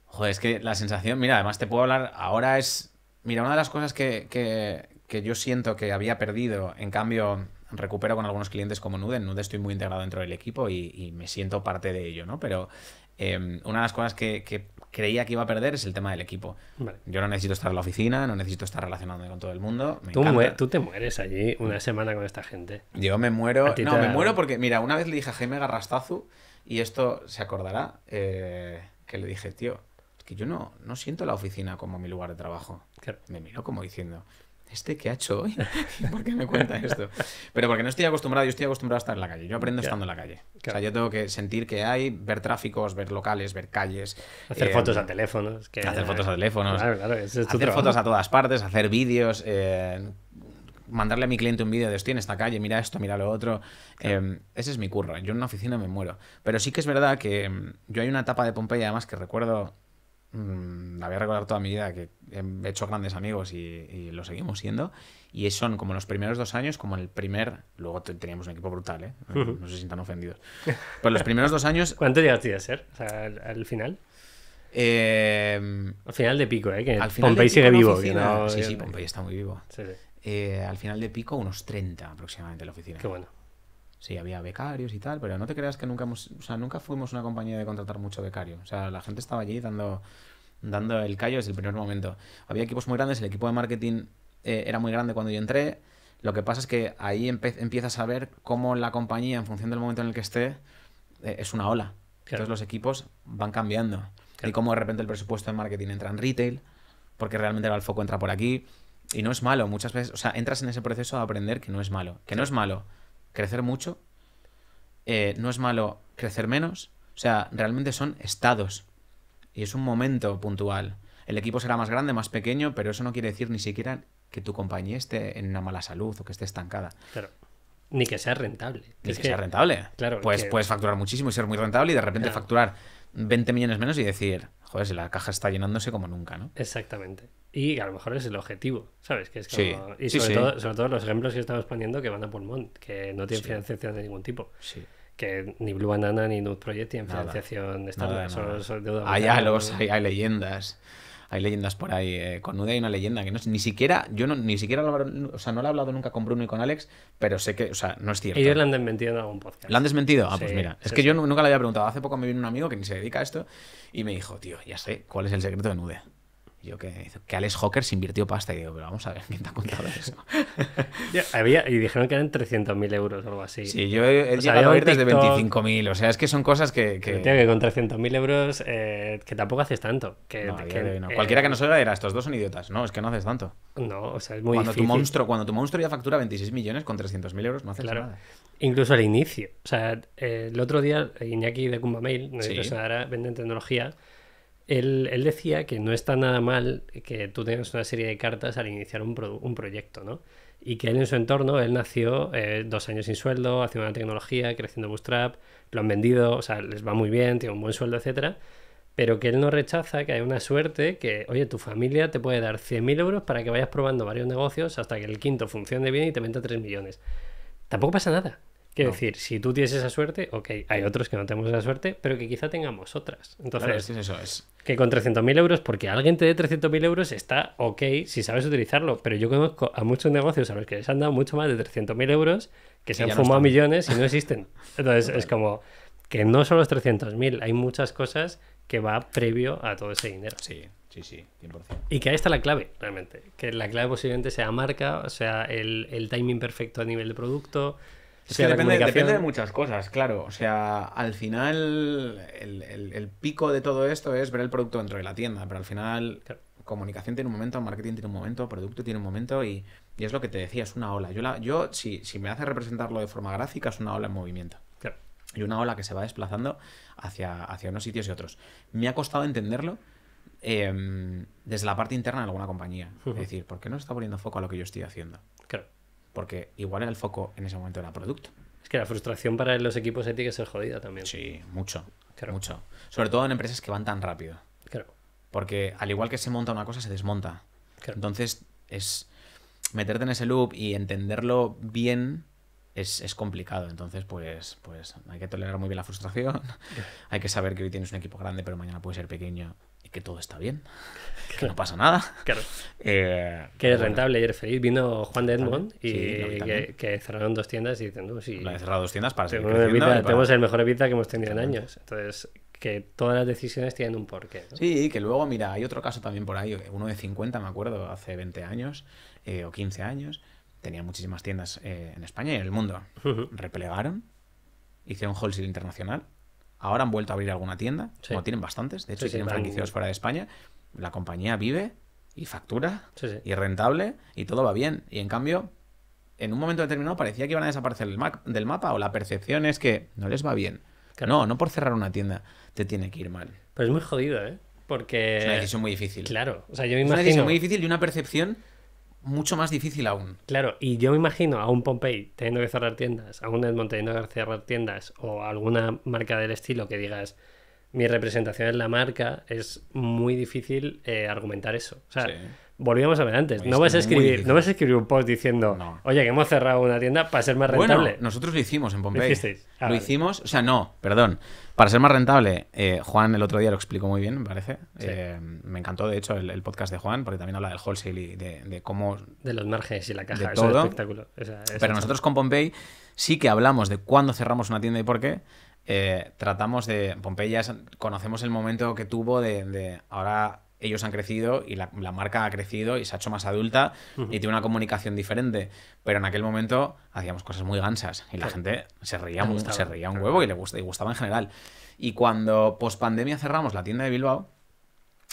joder, es que la sensación... Mira, además te puedo hablar... Ahora es Mira, una de las cosas que, yo siento que había perdido, en cambio recupero con algunos clientes como Nude, en Nude estoy muy integrado dentro del equipo y, me siento parte de ello, ¿no? Pero em, una de las cosas que, creía que iba a perder es el tema del equipo. Yo no necesito estar en la oficina, no necesito estar relacionándome con todo el mundo. tú, te mueres allí una semana con esta gente. Yo me muero. No, me muero porque, mira, una vez le dije a Jaime Garrastazu, y esto se acordará, eh, que le dije, tío, yo no, no siento la oficina como mi lugar de trabajo. Me miro como diciendo, ¿este qué ha hecho hoy? ¿Por qué me cuenta esto? Pero porque no estoy acostumbrado, yo estoy acostumbrado a estar en la calle. Yo aprendo estando en la calle. O sea, yo tengo que sentir que hay, ver tráficos, ver locales, ver calles. Hacer eh, fotos a teléfonos. Hacer fotos a teléfonos. Claro, hacer fotos a todas partes, hacer vídeos. Eh, mandarle a mi cliente un vídeo de estoy en esta calle, mira esto, mira lo otro. Eh, ese es mi curro. Yo en una oficina me muero. Pero sí que es verdad que mm, yo hay una etapa de Pompeya, además, que recuerdo Mm, la voy a recordar toda mi vida, que he hecho grandes amigos y, lo seguimos siendo. Y son como los primeros dos años, como el primer. Luego teníamos un equipo brutal, ¿eh? No, se sientan ofendidos. Pero pues los primeros dos años. ¿Cuánto llegaste a ser? al, final. Em, al final de pico, ¿eh? Que al final Pompey sigue vivo. no, sí, sí, Pompey está muy vivo. Eh, al final de pico, unos 30 aproximadamente la oficina. Qué bueno sí, había becarios y tal, pero no te creas que nunca hemos, nunca fuimos una compañía de contratar mucho becario. O sea, la gente estaba allí dando, dando el callo desde el primer momento. Había equipos muy grandes, el equipo de marketing eh, era muy grande cuando yo entré. Lo que pasa es que ahí empiezas a ver cómo la compañía, en función del momento en el que esté, eh, es una ola. Entonces los equipos van cambiando. Y cómo de repente el presupuesto de marketing entra en retail, porque realmente el foco entra por aquí. Y no es malo, muchas veces, o sea, entras en ese proceso a aprender que no es malo. Que no es malo, crecer mucho, eh, no es malo crecer menos, o sea, realmente son estados y es un momento puntual. El equipo será más grande, más pequeño, pero eso no quiere decir ni siquiera que tu compañía esté en una mala salud o que esté estancada. Claro. Ni que sea rentable. que, sea rentable. Claro. Pues puedes facturar muchísimo y ser muy rentable y de repente facturar 20 millones menos y decir, joder, si la caja está llenándose como nunca, ¿no? Exactamente. Y a lo mejor es el objetivo, ¿sabes? Que es y sobre, Todo, sobre, Todo, los ejemplos que estamos poniendo que van a pulmón, que no tienen financiación de ningún tipo. Que ni Blue Banana ni Nude Project tienen financiación de Solo, hay, hay, leyendas. Hay leyendas por ahí. Eh, con Nude hay una leyenda que no ni siquiera, yo no, ni siquiera, o sea, no la he hablado nunca con Bruno y con Alex, pero sé que, o sea, no es cierto. Ellos la han desmentido en algún podcast. ¿La han desmentido? Ah, pues mira. es que yo nunca la había preguntado. Hace poco me vino un amigo que ni se dedica a esto y me dijo, tío, ya sé cuál es el secreto de Nude. Yo que, que Alex Hawker se invirtió pasta y digo, pero vamos a ver, ¿quién te ha contado eso? y dijeron que eran 300.000 euros o algo así. Sí, yo he, a desde 25.000, o sea, es que son cosas que... que... que con 300.000 euros, eh, que tampoco haces tanto. Que, eh, que no. Cualquiera que nos oiga dirá, estos dos son idiotas. No, es que no haces tanto. No, o sea, es muy cuando Tu monstruo, cuando tu monstruo ya factura 26 millones con 300.000 euros, no haces nada. Incluso al inicio. O sea, eh, el otro día Iñaki de Kumbamail, nos sí. ahora, vende tecnología él, decía que no está nada mal que tú tengas una serie de cartas al iniciar un, un proyecto, ¿no? Y que él en su entorno, él nació eh, dos años sin sueldo, haciendo una tecnología, creciendo Bootstrap, lo han vendido, o sea, les va muy bien, tiene un buen sueldo, etcétera pero que él no rechaza que hay una suerte que, oye, tu familia te puede dar 100.000 euros para que vayas probando varios negocios hasta que el quinto funcione bien y te venda 3 millones. Tampoco pasa nada. Quiero decir, si tú tienes esa suerte, ok, hay otros que no tenemos esa suerte, pero que quizá tengamos otras. Entonces, eso es. que con 300.000 euros, porque alguien te dé 300.000 euros, está ok si sabes utilizarlo. Pero yo conozco a muchos negocios a que les han dado mucho más de 300.000 euros que se han fumado millones y no existen. Entonces, es como que no son los 300.000, hay muchas cosas que va previo a todo ese dinero. Sí, sí, sí, 100%. Y que ahí está la clave, realmente. Que la clave posiblemente sea marca, o sea, el timing perfecto a nivel de producto es que depende, de muchas cosas, claro. O sea, al final el, pico de todo esto es ver el producto dentro de la tienda, pero al final comunicación tiene un momento, marketing tiene un momento, producto tiene un momento y, y es lo que te decía, es una ola. Yo, la, yo si, si me hace representarlo de forma gráfica, es una ola en movimiento. Claro. Y una ola que se va desplazando hacia, hacia unos sitios y otros. Me ha costado entenderlo, em, desde la parte interna de alguna compañía. Es decir, ¿por qué no está poniendo foco a lo que yo estoy haciendo? Claro. Porque igual el foco en ese momento era producto. Es que la frustración para los equipos tiene que ser jodida también. Sí, mucho. Mucho. Sobre todo en empresas que van tan rápido. Claro. Porque al igual que se monta una cosa, se desmonta. Entonces, es meterte en ese loop y entenderlo bien es, es, complicado. Entonces, pues, pues hay que tolerar muy bien la frustración. hay que saber que hoy tienes un equipo grande, pero mañana puede ser pequeño que todo está bien, que no pasa nada. Claro. Eh, que es rentable y eres feliz. Vino Juan de Edmond y que, cerraron dos tiendas y dicen, no, sí. cerrado dos tiendas para seguir Tenemos el mejor evita que hemos tenido en años. Entonces, que todas las decisiones tienen un porqué. Sí, que luego, mira, hay otro caso también por ahí, uno de 50, me acuerdo, hace 20 años eh, o 15 años, tenía muchísimas tiendas eh, en España y en el mundo. Replegaron, hicieron wholesale internacional Ahora han vuelto a abrir alguna tienda, como tienen bastantes, de hecho, tienen franquiciados fuera de España. La compañía vive y factura y rentable y todo va bien. Y en cambio, en un momento determinado parecía que iban a desaparecer el del mapa o la percepción es que no les va bien. No, no por cerrar una tienda te tiene que ir mal. Pero es muy jodido, ¿eh? Porque... Es una decisión muy difícil. Claro, o sea, yo me imagino... Es una decisión muy difícil y una percepción mucho más difícil aún. Claro, y yo me imagino a un Pompey teniendo que cerrar tiendas, a un Edmond teniendo que cerrar tiendas o alguna marca del estilo que digas, mi representación es la marca, es muy difícil eh, argumentar eso. O sea, volvíamos a ver antes. No vas a, escribir, no escribir un post diciendo, oye, que hemos cerrado una tienda para ser más rentable. nosotros lo hicimos en Pompey. ¿Lo, ah, lo hicimos, o sea, no, perdón. Para ser más rentable, eh, Juan el otro día lo explicó muy bien, me parece. Eh, me encantó, de hecho, el, podcast de Juan, porque también habla del wholesale y de, cómo... De los márgenes y la caja, de eso espectáculo. Pero nosotros con Pompey sí que hablamos de cuándo cerramos una tienda y por qué. Eh, tratamos de... Pompey ya conocemos el momento que tuvo de, de ahora ellos han crecido y la, marca ha crecido y se ha hecho más adulta y tiene una comunicación diferente. Pero en aquel momento hacíamos cosas muy gansas y la gente se reía, un, se reía un huevo y le gustaba, y gustaba en general. Y cuando post pandemia cerramos la tienda de Bilbao,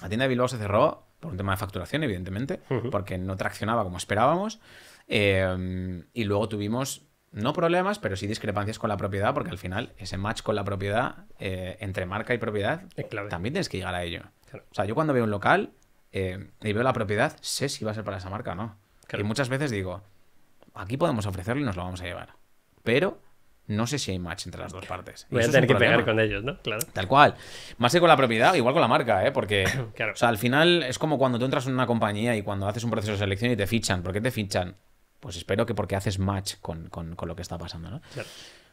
la tienda de Bilbao se cerró por un tema de facturación, evidentemente, porque no traccionaba como esperábamos. Eh, y luego tuvimos no problemas, pero sí discrepancias con la propiedad, porque al final ese match con la propiedad eh, entre marca y propiedad también tienes que llegar a ello. O sea, yo cuando veo un local eh, y veo la propiedad, sé si va a ser para esa marca o no. Y muchas veces digo, aquí podemos ofrecerlo y nos lo vamos a llevar. Pero no sé si hay match entre las dos partes. Voy a tener que pegar con ellos, ¿no? Claro. Tal cual. Más que con la propiedad, igual con la marca, ¿eh? Porque, al final es como cuando tú entras en una compañía y cuando haces un proceso de selección y te fichan. ¿Por qué te fichan? Pues espero que porque haces match con, con lo que está pasando, ¿no? Claro.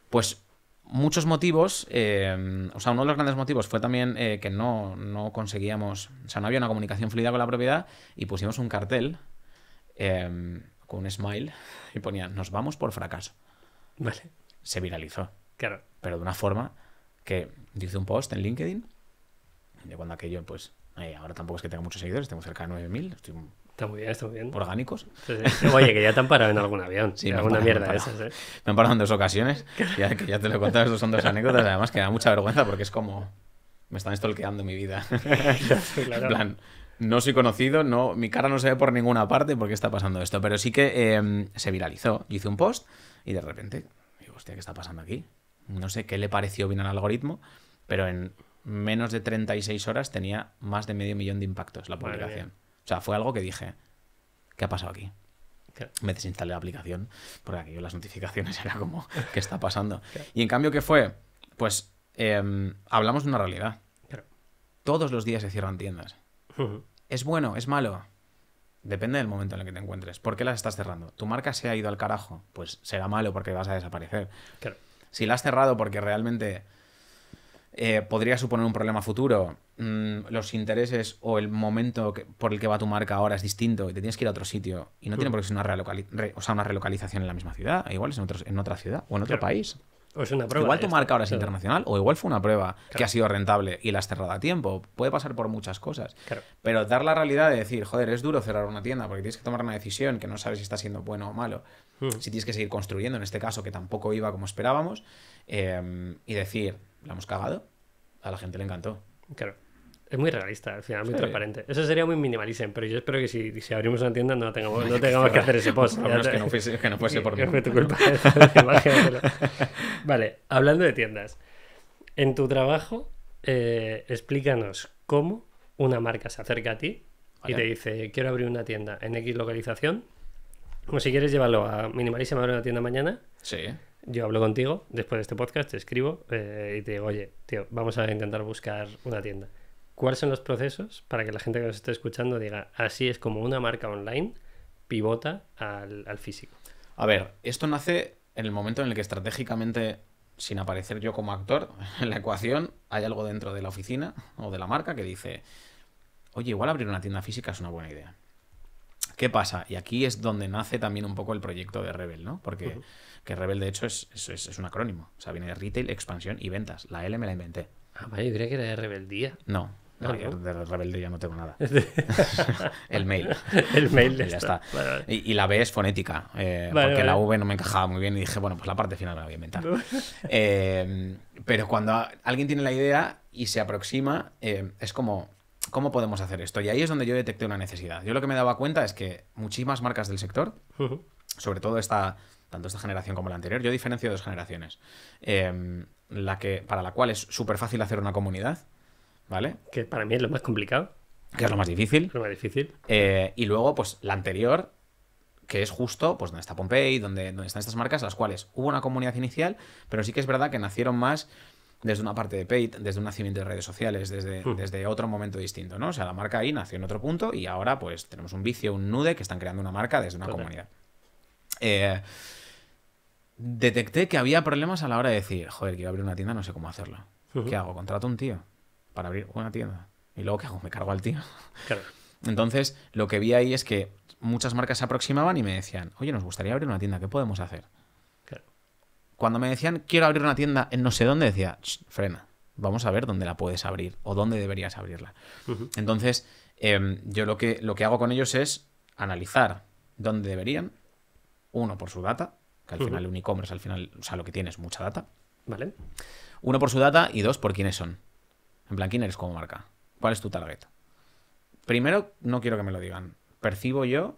Pues muchos motivos, eh, o sea, uno de los grandes motivos fue también eh, que no, conseguíamos, o sea, no había una comunicación fluida con la propiedad y pusimos un cartel eh, con un smile y ponía, nos vamos por fracaso. Vale. Se viralizó. Claro. Pero de una forma que hice un post en LinkedIn de cuando aquello, pues, ahora tampoco es que tenga muchos seguidores, tengo cerca de 9.000, estoy Está muy bien, está muy bien. ¿Orgánicos? Oye, que ya te han parado en algún avión. Sí, alguna mierda me ¿eh? Me han parado en dos ocasiones. Ya, que ya te lo he contado, son dos anécdotas. Además, que da mucha vergüenza porque es como. Me están estolqueando mi vida. En plan, no soy conocido, no, mi cara no se ve por ninguna parte porque está pasando esto. Pero sí que em, se viralizó. Yo hice un post y de repente. Digo, hostia, ¿qué está pasando aquí? No sé qué le pareció bien al algoritmo, pero en menos de 36 horas tenía más de medio millón de impactos la publicación. O sea, fue algo que dije, ¿qué ha pasado aquí? Me desinstalé la aplicación porque aquí las notificaciones era como, ¿qué está pasando? Y en cambio, ¿qué fue? Pues em, hablamos de una realidad. Todos los días se cierran tiendas. ¿Es bueno? ¿Es malo? Depende del momento en el que te encuentres. ¿Por qué las estás cerrando? ¿Tu marca se ha ido al carajo? Pues será malo porque vas a desaparecer. Si la has cerrado porque realmente eh, podría suponer un problema futuro, mm, los intereses o el momento por el que va tu marca ahora es distinto y te tienes que ir a otro sitio y no tiene por qué ser una, sea, una relocalización en la misma ciudad, igual es en, otra ciudad o en otro país. O es una prueba, igual tu marca ahora es internacional o igual fue una prueba que ha sido rentable y la has cerrado a tiempo. Puede pasar por muchas cosas. Pero dar la realidad de decir, joder, es duro cerrar una tienda porque tienes que tomar una decisión que no sabes si está siendo bueno o malo. Hmm. Si tienes que seguir construyendo, en este caso que tampoco iba como esperábamos, em, y decir, la hemos cagado, a la gente le encantó. Claro. Es muy realista, al final, muy transparente. Eso sería muy minimalista, pero yo espero que si, abrimos una tienda no tengamos, que hacer ese post. A menos que, no fuese, que no por mí. tu culpa. vale, hablando de tiendas. En tu trabajo, eh, explícanos cómo una marca se acerca a ti y te dice, quiero abrir una tienda en X localización. Como si quieres llevarlo a Minimalism, abrir una tienda mañana. Sí yo hablo contigo después de este podcast, te escribo eh, y te digo, oye, tío, vamos a intentar buscar una tienda. ¿Cuáles son los procesos para que la gente que nos esté escuchando diga, así es como una marca online pivota al, físico? A ver, esto nace en el momento en el que estratégicamente, sin aparecer yo como actor en la ecuación, hay algo dentro de la oficina o de la marca que dice, oye, igual abrir una tienda física es una buena idea. ¿Qué pasa? Y aquí es donde nace también un poco el proyecto de Rebel, ¿no? Porque... Que Rebel, de hecho, es, un acrónimo. O sea, viene de retail, expansión y ventas. La L me la inventé. Ah, vale, yo creía que era de rebeldía. No, ah, no, de rebelde no tengo nada. el mail. El mail. ya Y, la B es fonética, eh, porque la V no me encajaba muy bien y dije, bueno, pues la parte final la voy a inventar. Em, pero cuando alguien tiene la idea y se aproxima, em, es como, ¿cómo podemos hacer esto? Y ahí es donde yo detecté una necesidad. Yo lo que me daba cuenta es que muchísimas marcas del sector, sobre todo esta tanto esta generación como la anterior, yo diferencio dos generaciones. Em, la que, para la cual es súper fácil hacer una comunidad, ¿vale? Que para mí es lo más complicado. Que es lo más difícil. difícil. Eh, y luego, pues la anterior, que es justo, pues donde está Pompey, donde, donde están estas marcas, las cuales hubo una comunidad inicial, pero sí que es verdad que nacieron más desde una parte de paid, desde un nacimiento de redes sociales, desde, hmm. desde otro momento distinto, ¿no? O sea, la marca ahí nació en otro punto y ahora pues tenemos un vicio, un nude que están creando una marca desde una comunidad. Eh, detecté que había problemas a la hora de decir, joder, quiero abrir una tienda, no sé cómo hacerlo. ¿Qué hago? Contrato a un tío para abrir una tienda. ¿Y luego qué hago? Me cargo al tío. Entonces, lo que vi ahí es que muchas marcas se aproximaban y me decían, oye, nos gustaría abrir una tienda, ¿qué podemos hacer? Cuando me decían, quiero abrir una tienda en no sé dónde, decía, frena, vamos a ver dónde la puedes abrir o dónde deberías abrirla. Entonces, em, yo lo que, lo que hago con ellos es analizar dónde deberían, uno por su data, que al final el e al final, o sea, lo que tiene es mucha data. Vale. Uno por su data y dos por quiénes son. En plan, ¿quién eres como marca? ¿Cuál es tu target? Primero, no quiero que me lo digan. Percibo yo.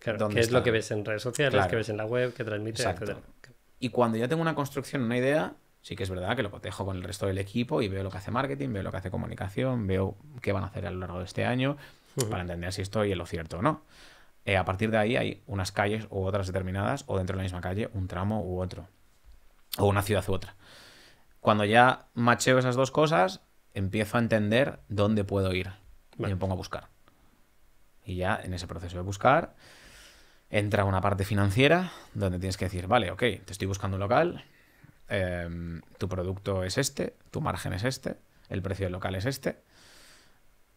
qué es lo que ves en redes sociales, que ves en la web, que transmite, etcétera. Y cuando ya tengo una construcción, una idea, sí que es verdad que lo cotejo con el resto del equipo y veo lo que hace marketing, veo lo que hace comunicación, veo qué van a hacer a lo largo de este año para entender si estoy en lo cierto o no. Eh, a partir de ahí hay unas calles u otras determinadas, o dentro de la misma calle, un tramo u otro, o una ciudad u otra. Cuando ya macheo esas dos cosas, empiezo a entender dónde puedo ir. Y me pongo a buscar. Y ya en ese proceso de buscar, entra una parte financiera donde tienes que decir, vale, ok, te estoy buscando un local, em, tu producto es este, tu margen es este, el precio del local es este.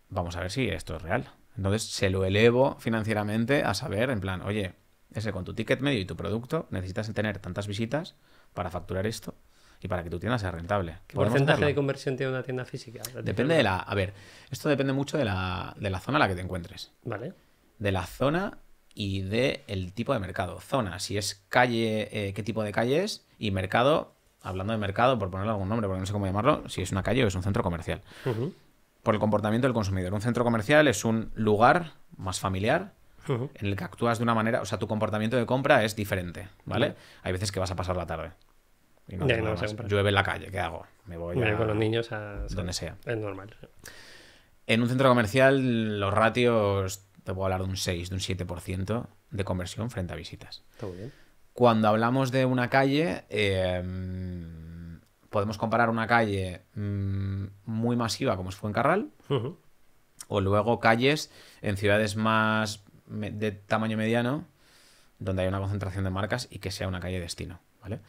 Vamos a ver si esto es real. Entonces se lo elevo financieramente a saber, en plan, oye, ese con tu ticket medio y tu producto necesitas tener tantas visitas para facturar esto y para que tu tienda sea rentable. ¿Qué porcentaje de conversión tiene una tienda física? depende de la. A ver, esto depende mucho de la, de la zona en la que te encuentres. Vale. De la zona y del el tipo de mercado. Zona, si es calle, eh, qué tipo de calle es, y mercado, hablando de mercado, por ponerle algún nombre, porque no sé cómo llamarlo, si es una calle o es un centro comercial por el comportamiento del consumidor. Un centro comercial es un lugar más familiar, en el que actúas de una manera, o sea, tu comportamiento de compra es diferente, ¿vale? Hay veces que vas a pasar la tarde. Y no, Llueve en la calle, ¿qué hago? Me voy, con los niños a donde sea. Es normal. En un centro comercial los ratios, te puedo hablar de un 6, de un 7% de conversión frente a visitas. bien. Cuando hablamos de una calle, em, podemos comparar una calle mm, muy masiva como es Fuencarral, o luego calles en ciudades más de tamaño mediano, donde hay una concentración de marcas y que sea una calle destino, ¿vale?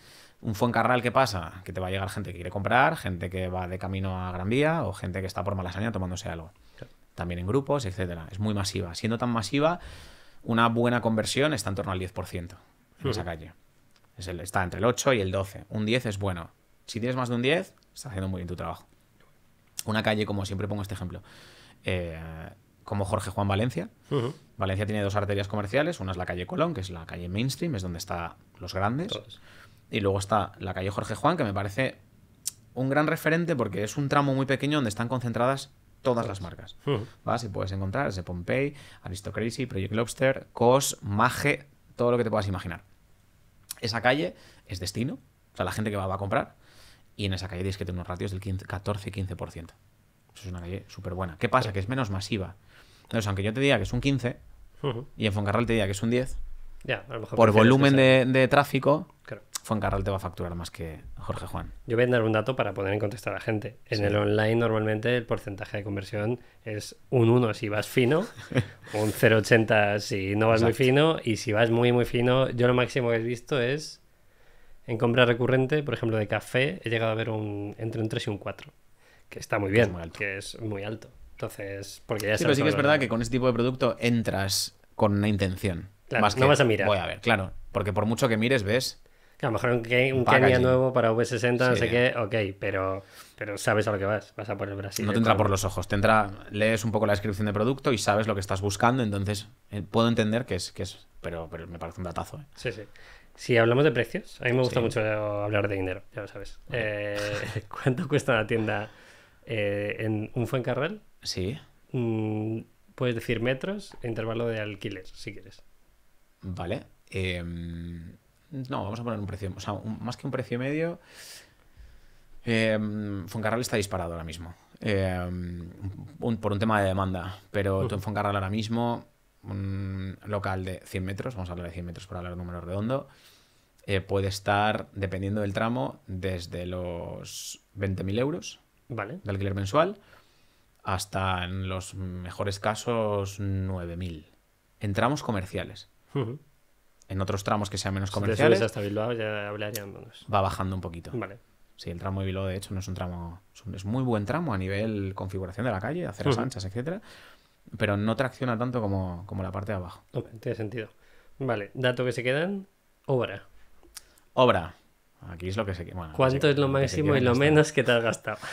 Un Fuencarral, ¿qué pasa? Que te va a llegar gente que quiere comprar, gente que va de camino a Gran Vía o gente que está por Malasaña tomándose algo. También en grupos, etcétera. Es muy masiva. Siendo tan masiva, una buena conversión está en torno al 10% en esa calle. está entre el 8 y el 12. Un 10 es bueno. Si tienes más de un 10, estás haciendo muy bien tu trabajo. Una calle, como siempre pongo este ejemplo, eh, como Jorge Juan Valencia. Valencia tiene dos arterias comerciales. Una es la calle Colón, que es la calle mainstream, es donde están los grandes. Y luego está la calle Jorge Juan, que me parece un gran referente porque es un tramo muy pequeño donde están concentradas todas las marcas. Si puedes encontrar ese Pompey, Aristocracy, Project Lobster, Cos, Mage, todo lo que te puedas imaginar. Esa calle es destino. O sea, la gente que va a comprar. Y en esa calle tienes que tener unos ratios del 14-15%. Eso es una calle súper buena. ¿Qué pasa? Que es menos masiva. Entonces, aunque yo te diga que es un 15 y en Foncarral te diga que es un 10, por volumen de, tráfico, Foncarral te va a facturar más que Jorge Juan. Yo voy a dar un dato para poner en a la gente. En el online normalmente el porcentaje de conversión es un 1 si vas fino, un 0,80 si no vas muy fino y si vas muy muy fino, yo lo máximo que he visto es en compra recurrente, por ejemplo, de café, he llegado a ver un entre un 3 y un 4, que está muy bien, que es muy alto. Entonces, porque ya sí, pero sí que es verdad que con este tipo de producto entras con una intención. no vas a mirar. Voy a ver, claro. Porque por mucho que mires, ves. Que a lo mejor un, Kenia nuevo para V60, no sé qué, ok, pero, pero sabes a lo que vas, vas a por el Brasil. No te entra por los ojos, te entra, lees un poco la descripción de producto y sabes lo que estás buscando, entonces eh, puedo entender que es, que es pero, pero me parece un datazo. ¿eh? Sí, sí. Si hablamos de precios, a mí me gusta mucho hablar de dinero, ya lo sabes. Eh, ¿Cuánto cuesta una tienda eh, en un Fuencarral? Sí. Mm, puedes decir metros e intervalo de alquiler, si quieres. Vale. Em, no, vamos a poner un precio, o sea, más que un precio medio. Em, Fuencarral está disparado ahora mismo. Em, por un tema de demanda, pero tú en Fuencarral ahora mismo un local de 100 metros, vamos a hablar de 100 metros para hablar de número redondo, eh, puede estar, dependiendo del tramo, desde los 20.000 euros vale. de alquiler mensual hasta, en los mejores casos, 9.000. En tramos comerciales. En otros tramos que sean menos comerciales. hasta Bilbao ya Va bajando un poquito. Vale. Sí, el tramo de Bilbao, de hecho, no es un tramo. Es muy buen tramo a nivel configuración de la calle, aceras anchas, etcétera pero no tracciona tanto como, la parte de abajo. tiene sentido. Vale, dato que se quedan, obra. Obra. Aquí es lo que se queda. ¿Cuánto es lo máximo y lo menos que te has gastado?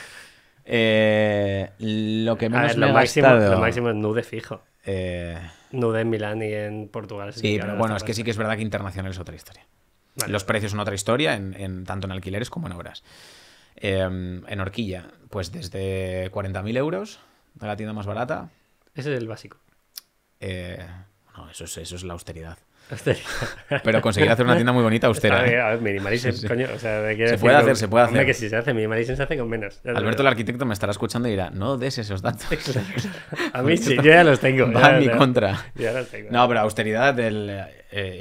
Eh, lo que menos lo máximo, gastado... Lo máximo es nude fijo. Eh, nude en Milán y en Portugal. Sí, pero bueno, es que sí que es verdad que internacional es otra historia. Los precios son otra historia, en, tanto en alquileres como en obras. Em, en horquilla, pues desde 40.000 euros, de la tienda más barata, ese es el básico. Eh, no, eso es, eso es la austeridad. Pero conseguir hacer una tienda muy bonita, austera. ¿eh? A ver, coño. O sea, se puede hacer, se puede hacer. que si se hace se hace con menos. Alberto, el arquitecto, me estará escuchando y dirá, no des esos datos. a mí sí, yo ya los tengo. Va en mi contra. Ya los tengo. No, pero austeridad, eh,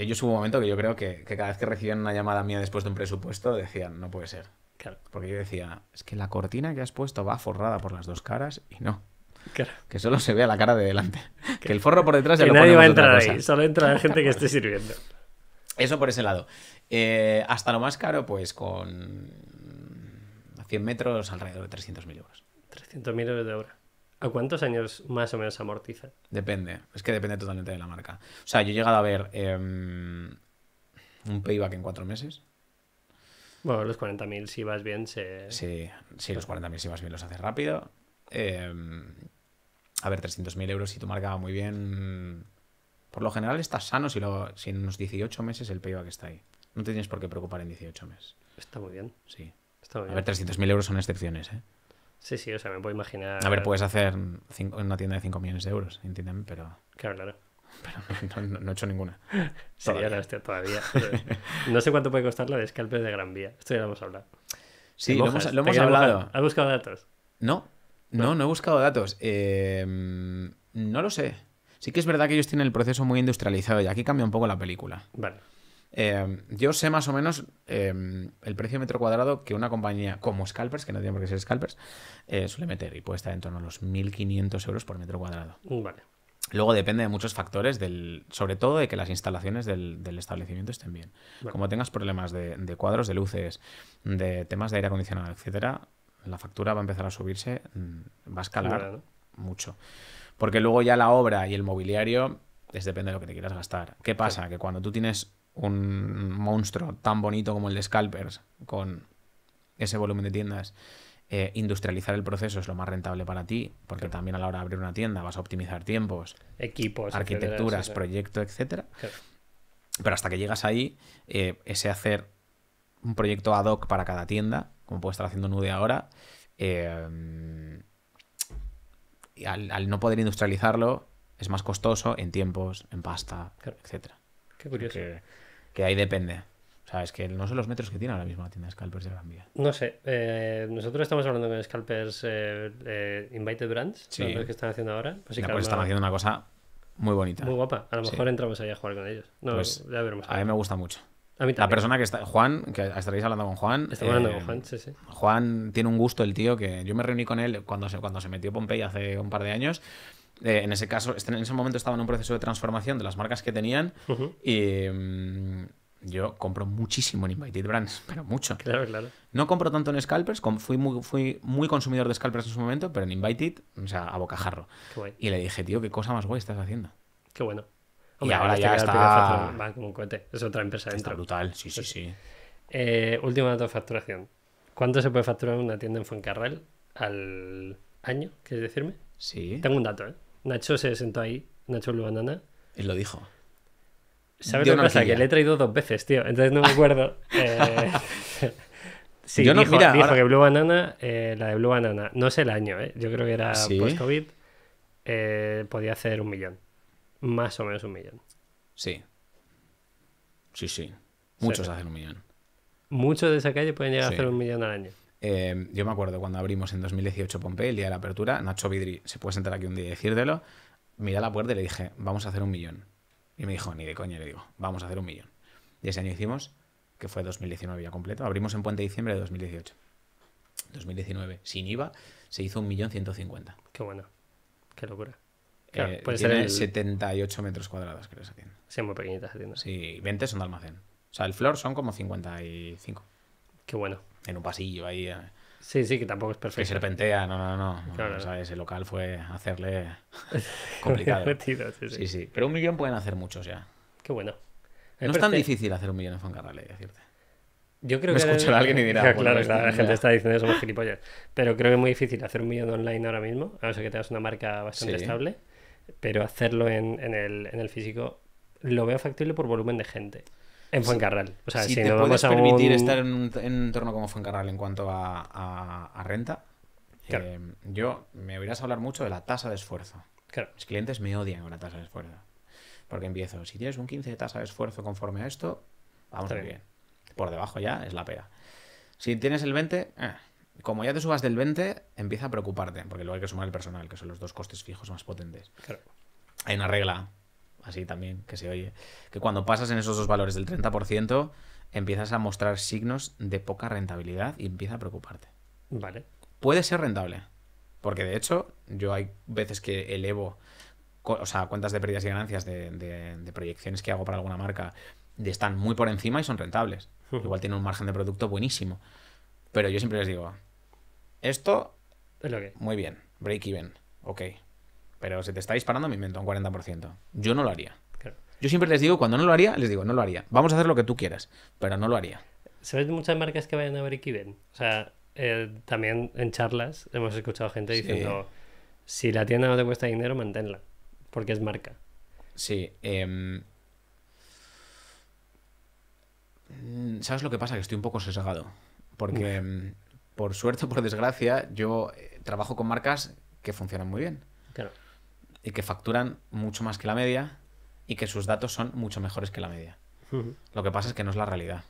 ellos hubo un momento que yo creo que, cada vez que recibían una llamada mía después de un presupuesto, decían, no puede ser. Porque yo decía, es que la cortina que has puesto va forrada por las dos caras y no. Que solo se vea la cara de delante. Que, el forro por detrás ya que nadie va a entrar ahí, solo entra la gente que esté sirviendo. Eso por ese lado. Eh, hasta lo más caro, pues con 100 metros, alrededor de 300.000 euros. 300.000 euros de hora. ¿A cuántos años más o menos amortiza? Depende, es que depende totalmente de la marca. O sea, yo he llegado a ver em, un payback en cuatro meses. Bueno, los 40.000 si vas bien se... Sí, sí los 40.000 si vas bien los haces rápido. Em, a ver, 300.000 euros si tu marca va muy bien. Por lo general estás sano si, si en unos 18 meses el payback está ahí. No te tienes por qué preocupar en 18 meses. Está muy bien. Sí. Está muy bien. A ver, 300.000 euros son excepciones, ¿eh? Sí, sí, o sea, me puedo imaginar. A ver, puedes hacer una tienda de 5 millones de euros, entiéndeme, pero. Claro, claro. Pero no, he hecho ninguna. la estoy todavía. no sé cuánto puede costar la de de Gran Vía. Esto ya lo hemos hablado. Sí, lo hemos, lo hemos hablado. ¿Has buscado datos? No, no, no he buscado datos. Em, no lo sé. Sí que es verdad que ellos tienen el proceso muy industrializado y aquí cambia un poco la película. Vale. Em, yo sé más o menos em, el precio de metro cuadrado que una compañía como Scalpers, que no tiene por qué ser Scalpers, eh, suele meter y puede estar en torno a los 1.500 euros por metro cuadrado. Vale. Luego depende de muchos factores, del, sobre todo de que las instalaciones del, establecimiento estén bien. Como tengas problemas de, de cuadros, de luces, de temas de aire acondicionado, etcétera, la factura va a empezar a subirse, mm, va a escalar mucho. Porque luego ya la obra y el mobiliario es depende de lo que te quieras gastar. ¿Qué pasa? Que cuando tú tienes un monstruo tan bonito como el de Scalpers, con ese volumen de tiendas, eh, industrializar el proceso es lo más rentable para ti, porque también a la hora de abrir una tienda vas a optimizar tiempos, equipos, arquitecturas, Proyecto, etcétera. Pero hasta que llegas ahí, eh, ese hacer un proyecto ad hoc para cada tienda como puede estar haciendo nude ahora, eh, al, no poder industrializarlo, es más costoso en tiempos, en pasta, etcétera. Qué curioso. Que, ahí depende. O que no sé los metros que tiene ahora mismo la tienda de Scalpers de Gran Vía. No sé. Eh, nosotros estamos hablando con Scalpers eh, eh, Invited Brands, que están haciendo ahora. Pues están haciendo una cosa muy bonita. Muy guapa. A lo mejor entramos ahí a jugar con ellos. Pues, a mí me gusta mucho la persona que está, Juan, que estaréis hablando con Juan. Estamos eh, Juan, Juan tiene un gusto el tío que yo me reuní con él cuando se, cuando se metió Pompey hace un par de años. Eh, en ese caso, este, en ese momento estaba en un proceso de transformación de las marcas que tenían y mm, yo compro muchísimo en Invited Brands, pero mucho. Claro, claro. No compro tanto en Scalpers, fui muy, fui muy consumidor de Scalpers en su momento, pero en Invited, o sea, a bocajarro. Y le dije, tío, qué cosa más guay estás haciendo. Qué bueno y ahora ya está... Va como un cohete. Es otra empresa está dentro. brutal, sí, sí, pues sí. Eh, último dato de facturación. ¿Cuánto se puede facturar una tienda en Fuencarral al año? ¿Quieres decirme? Sí. Tengo un dato, ¿eh? Nacho se sentó ahí, Nacho Blue Banana. Él lo dijo. ¿Sabes lo que pasa? Que le he traído dos veces, tío. Entonces no me acuerdo. Eh, sí, Yo no, dijo, mira, dijo que Blue Banana, eh, la de Blue Banana, no es el año, ¿eh? Yo creo que era post post-COVID. podía hacer un millón. Más o menos un millón. Sí. Sí, sí. Muchos hacen un millón. Muchos de esa calle pueden llegar a hacer un millón al año. Eh, yo me acuerdo cuando abrimos en 2018 Pompey, el día de la apertura, Nacho Vidri se puede sentar aquí un día y decírtelo. Mira la puerta y le dije, vamos a hacer un millón. Y me dijo, ni de coña, le digo, vamos a hacer un millón. Y ese año hicimos, que fue 2019 ya completo, abrimos en Puente de Diciembre de 2018. 2019, sin IVA, se hizo un millón ciento cincuenta Qué bueno, qué locura. Eh, puede tiene ser 78 metros cuadrados, creo, esa tienda. Sí, muy pequeñitas esa Sí, 20 son de almacén. O sea, el floor son como 55. Qué bueno. En un pasillo ahí. Eh. Sí, sí, que tampoco es perfecto. Que serpentea, no, no, no. Claro, local fue hacerle complicado. sí, sí. Pero un millón pueden hacer muchos ya. Qué bueno. No es tan difícil hacer un millón en Fancarrale, decirte. Yo creo Me que. escuchará alguien y dirá. claro, la gente está diciendo eso, somos gilipollas. Pero creo que es muy difícil hacer un millón online ahora mismo, a no ser que tengas una marca bastante sí. estable pero hacerlo en, el, físico lo veo factible por volumen de gente. En Fuencarral. O sea, si, te puedes permitir estar en un, entorno como Fuencarral en cuanto a, renta, eh, yo me oirás hablar mucho de la tasa de esfuerzo. Claro. Mis clientes me odian con la tasa de esfuerzo. Porque empiezo, si tienes un 15 de tasa de esfuerzo conforme a esto, vamos bien. bien. Por debajo ya es la pega. Si tienes el 20, eh, como ya te subas del 20, empieza a preocuparte, porque luego hay que sumar el personal, que son los dos costes fijos más potentes. Claro. Hay una regla, así también, que se oye, que cuando pasas en esos dos valores del 30%, empiezas a mostrar signos de poca rentabilidad y empieza a preocuparte. Vale. Puede ser rentable, porque de hecho, yo hay veces que elevo o cuentas de pérdidas y ganancias de, de, proyecciones que hago para alguna marca están muy por encima y son rentables. Igual tiene un margen de producto buenísimo. Pero yo siempre les digo, esto... Es lo que... Muy bien, break even, ok. Pero se te está disparando, mi invento un 40%. Yo no lo haría. Yo siempre les digo, cuando no lo haría, les digo, no lo haría. Vamos a hacer lo que tú quieras, pero no lo haría. ¿Sabes muchas marcas que vayan a break even? O sea, eh, también en charlas hemos escuchado gente diciendo, si la tienda no te cuesta dinero, manténla, porque es marca. Sí. Em, mm, ¿Sabes lo que pasa? Que estoy un poco sesgado. Porque, mm, por suerte o por desgracia, yo eh, trabajo con marcas que funcionan muy bien. Claro. Y que facturan mucho más que la media y que sus datos son mucho mejores que la media. Lo que pasa es que no es la realidad.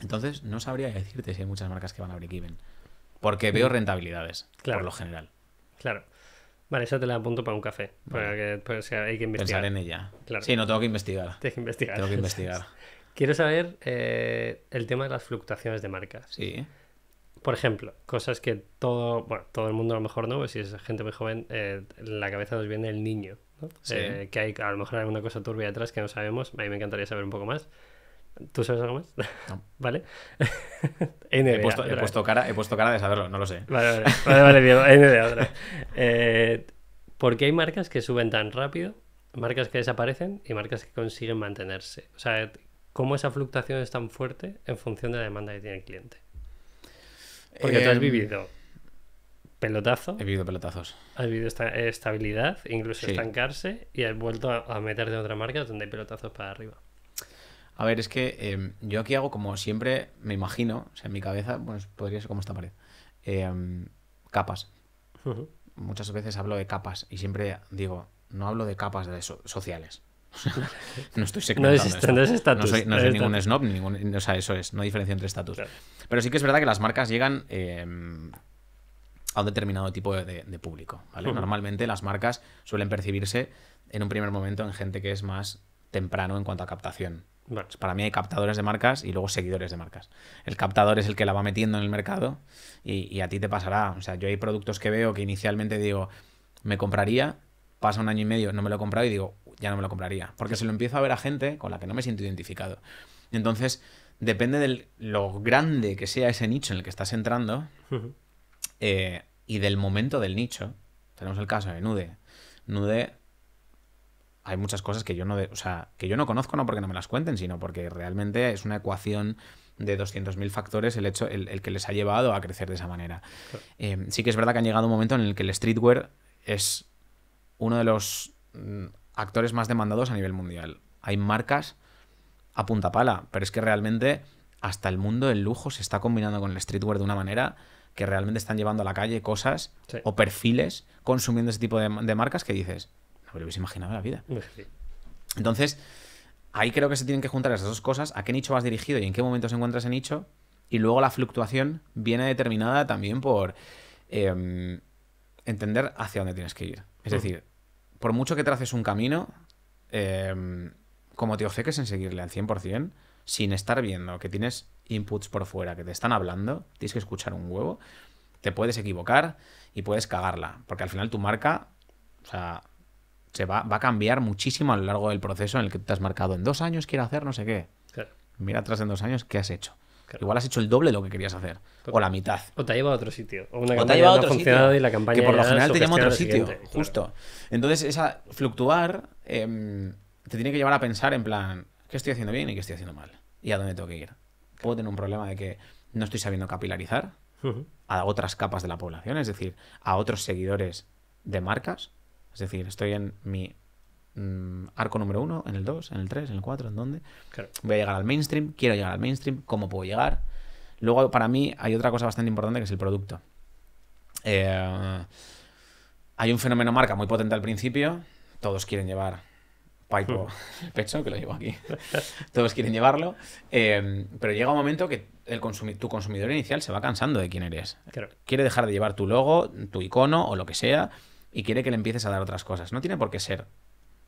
Entonces, no sabría decirte si hay muchas marcas que van a break-even. Porque veo rentabilidades, por lo general. Claro. Vale, eso te la apunto para un café. Para que, pues, hay que investigar. Pensar en ella. Sí, no tengo que investigar. Tengo que investigar. Tengo que investigar. Quiero saber eh, el tema de las fluctuaciones de marcas. Sí. Por ejemplo, cosas que todo, bueno, todo el mundo a lo mejor no, pues si es gente muy joven, eh, la cabeza nos viene el niño. ¿no? Eh, que hay a lo mejor alguna cosa turbia detrás que no sabemos. A mí me encantaría saber un poco más. ¿Tú sabes algo más? No. ¿Vale? he, puesto, cara, de saberlo, no lo sé. Vale, vale, vale, vale ¿Por qué hay marcas que suben tan rápido, marcas que desaparecen y marcas que consiguen mantenerse? O sea, cómo esa fluctuación es tan fuerte en función de la demanda que tiene el cliente. Porque tú has em, vivido pelotazo. He vivido pelotazos. Has vivido esta, estabilidad, incluso estancarse, y has vuelto a, meterte en otra marca donde hay pelotazos para arriba. A ver, es que em, yo aquí hago como siempre, me imagino, o sea, en mi cabeza, pues podría ser como esta pared. Em, capas. Muchas veces hablo de capas y siempre digo, no hablo de capas sociales. no estoy segmentando. No es, no soy, ningún snob, o sea, eso es, no hay diferencia entre estatus. Pero sí que es verdad que las marcas llegan em, a un determinado tipo de, público. Normalmente las marcas suelen percibirse en un primer momento en gente que es más temprano en cuanto a captación. Pues para mí hay captadores de marcas y luego seguidores de marcas. El captador es el que la va metiendo en el mercado y, y a ti te pasará. O sea, yo hay productos que veo que inicialmente digo, me compraría, pasa un año y medio, no me lo he comprado y digo, ya no me lo compraría. Porque se lo empiezo a ver a gente con la que no me siento identificado. Entonces, depende de lo grande que sea ese nicho en el que estás entrando eh, y del momento del nicho. Tenemos el caso de Nude. Nude, hay muchas cosas que yo no, o sea, que yo no conozco, no porque no me las cuenten, sino porque realmente es una ecuación de 200.000 factores el hecho el, que les ha llevado a crecer de esa manera. Eh, sí que es verdad que han llegado un momento en el que el streetwear es uno de los mm, actores más demandados a nivel mundial. Hay marcas a punta pala, pero es que realmente hasta el mundo del lujo se está combinando con el streetwear de una manera que realmente están llevando a la calle cosas o perfiles consumiendo ese tipo de, marcas que dices, no me lo hubiese imaginado en la vida. Entonces, ahí creo que se tienen que juntar esas dos cosas, a qué nicho vas dirigido y en qué momento se encuentras en nicho, y luego la fluctuación viene determinada también por em, entender hacia dónde tienes que ir. Es mm. decir, por mucho que traces un camino, eh, como te objeques en seguirle al 100%, sin estar viendo que tienes inputs por fuera, que te están hablando, tienes que escuchar un huevo, te puedes equivocar y puedes cagarla, porque al final tu marca, se va, va a cambiar muchísimo a lo largo del proceso en el que te has marcado en dos años quiero hacer no sé qué. Mira atrás en dos años qué has hecho. Igual has hecho el doble de lo que querías hacer. O la mitad. O te ha llevado a otro sitio. O una te ha a otro funcionado sitio. y la campaña. Que por lo general te lleva a otro sitio. Justo. Entonces, esa fluctuar em, te tiene que llevar a pensar en plan, ¿qué estoy haciendo bien y qué estoy haciendo mal? ¿Y a dónde tengo que ir? Puedo tener un problema de que no estoy sabiendo capilarizar a otras capas de la población, es decir, a otros seguidores de marcas. Es decir, estoy en mi Mm, arco número uno, en el 2, en el 3, en el 4, en dónde. Voy a llegar al mainstream, quiero llegar al mainstream, cómo puedo llegar. Luego, para mí, hay otra cosa bastante importante que es el producto. Eh, hay un fenómeno marca muy potente al principio. Todos quieren llevar el Pecho, que lo llevo aquí. Todos quieren llevarlo. Eh, pero llega un momento que el tu consumidor inicial se va cansando de quién eres. Quiere dejar de llevar tu logo, tu icono o lo que sea y quiere que le empieces a dar otras cosas. No tiene por qué ser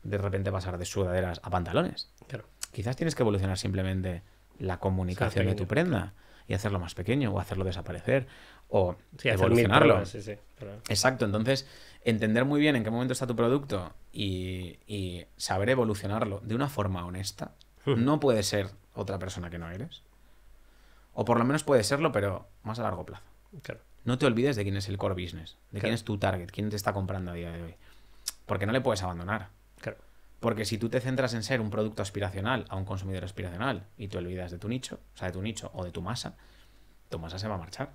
de repente pasar de sudaderas a pantalones. Claro. Quizás tienes que evolucionar simplemente la comunicación de tu prenda y hacerlo más pequeño o hacerlo desaparecer o evolucionarlo. Exacto, entonces entender muy bien en qué momento está tu producto y, saber evolucionarlo de una forma honesta hmm. no puede ser otra persona que no eres. O por lo menos puede serlo, pero más a largo plazo. No te olvides de quién es el core business, de quién es tu target, quién te está comprando a día de hoy. Porque no le puedes abandonar. Porque si tú te centras en ser un producto aspiracional a un consumidor aspiracional y te olvidas de tu nicho, o sea, de tu nicho o de tu masa, tu masa se va a marchar.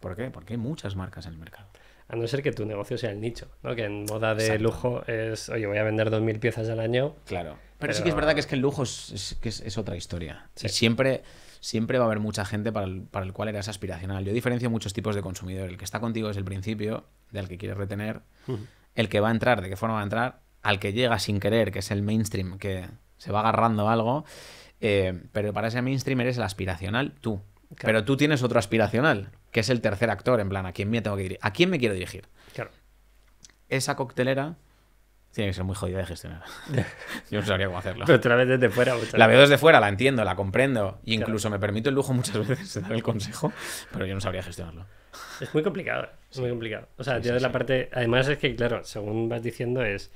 ¿Por qué? Porque hay muchas marcas en el mercado. A no ser que tu negocio sea el nicho, ¿no? Que en moda de lujo es, oye, voy a vender 2.000 piezas al año. Claro. Pero, sí que es verdad que es que el lujo es, que es, otra historia. siempre, siempre va a haber mucha gente para el, cual eres aspiracional. Yo diferencio muchos tipos de consumidor. El que está contigo es el principio, del que quieres retener, el que va a entrar, de qué forma va a entrar, al que llega sin querer, que es el mainstream, que se va agarrando algo, eh, pero para ese mainstream eres el aspiracional tú. Pero tú tienes otro aspiracional, que es el tercer actor, en plan, ¿a quién me tengo que dirigir? ¿A quién me quiero dirigir? Claro. Esa coctelera tiene que ser muy jodida de gestionar. Yo no sabría cómo hacerlo. Pero otra desde fuera. La veo desde fuera, la entiendo, la comprendo. Y incluso me permito el lujo muchas veces de dar el consejo, pero yo no sabría gestionarlo. Es muy complicado, es muy complicado. O sea, la parte. Además, es que, claro, según vas diciendo, es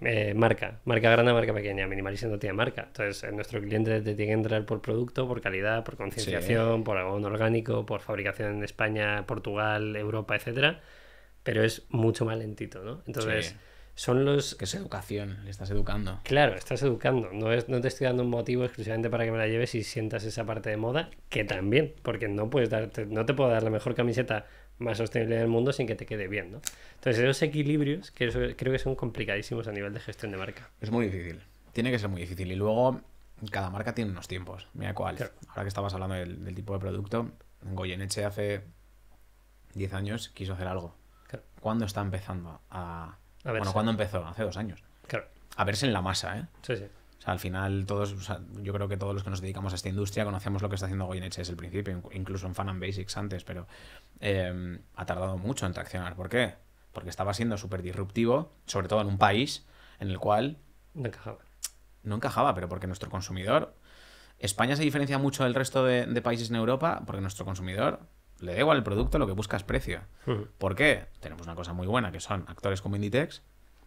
eh, marca, marca grande, marca pequeña. minimalista no tiene marca. Entonces, eh, nuestro cliente te tiene que entrar por producto, por calidad, por concienciación, por algodón orgánico, por fabricación en España, Portugal, Europa, etcétera. Pero es mucho más lentito, ¿no? Entonces, son los. Que es educación, estás educando. Claro, estás educando. No, es, no te estoy dando un motivo exclusivamente para que me la lleves y sientas esa parte de moda, que también, porque no puedes darte, no te puedo dar la mejor camiseta más sostenible del mundo sin que te quede bien, ¿no? Entonces, esos equilibrios que creo que son complicadísimos a nivel de gestión de marca. Es muy difícil. Tiene que ser muy difícil. Y luego, cada marca tiene unos tiempos. Mira cuál. Ahora que estabas hablando del, tipo de producto, Goyeneche hace 10 años quiso hacer algo. Claro. ¿Cuándo está empezando a... a bueno, ¿cuándo empezó? Hace dos años. Claro. A verse en la masa, ¿eh? Sí, sí al final todos, yo creo que todos los que nos dedicamos a esta industria conocemos lo que está haciendo Goyeneche desde el principio, incluso en Fan and Basics antes, pero eh, ha tardado mucho en traccionar. ¿Por qué? Porque estaba siendo súper disruptivo, sobre todo en un país en el cual... No encajaba. No encajaba, pero porque nuestro consumidor... España se diferencia mucho del resto de, países en Europa porque nuestro consumidor le da igual el producto, lo que busca es precio. ¿Por qué? Tenemos una cosa muy buena que son actores como Inditex,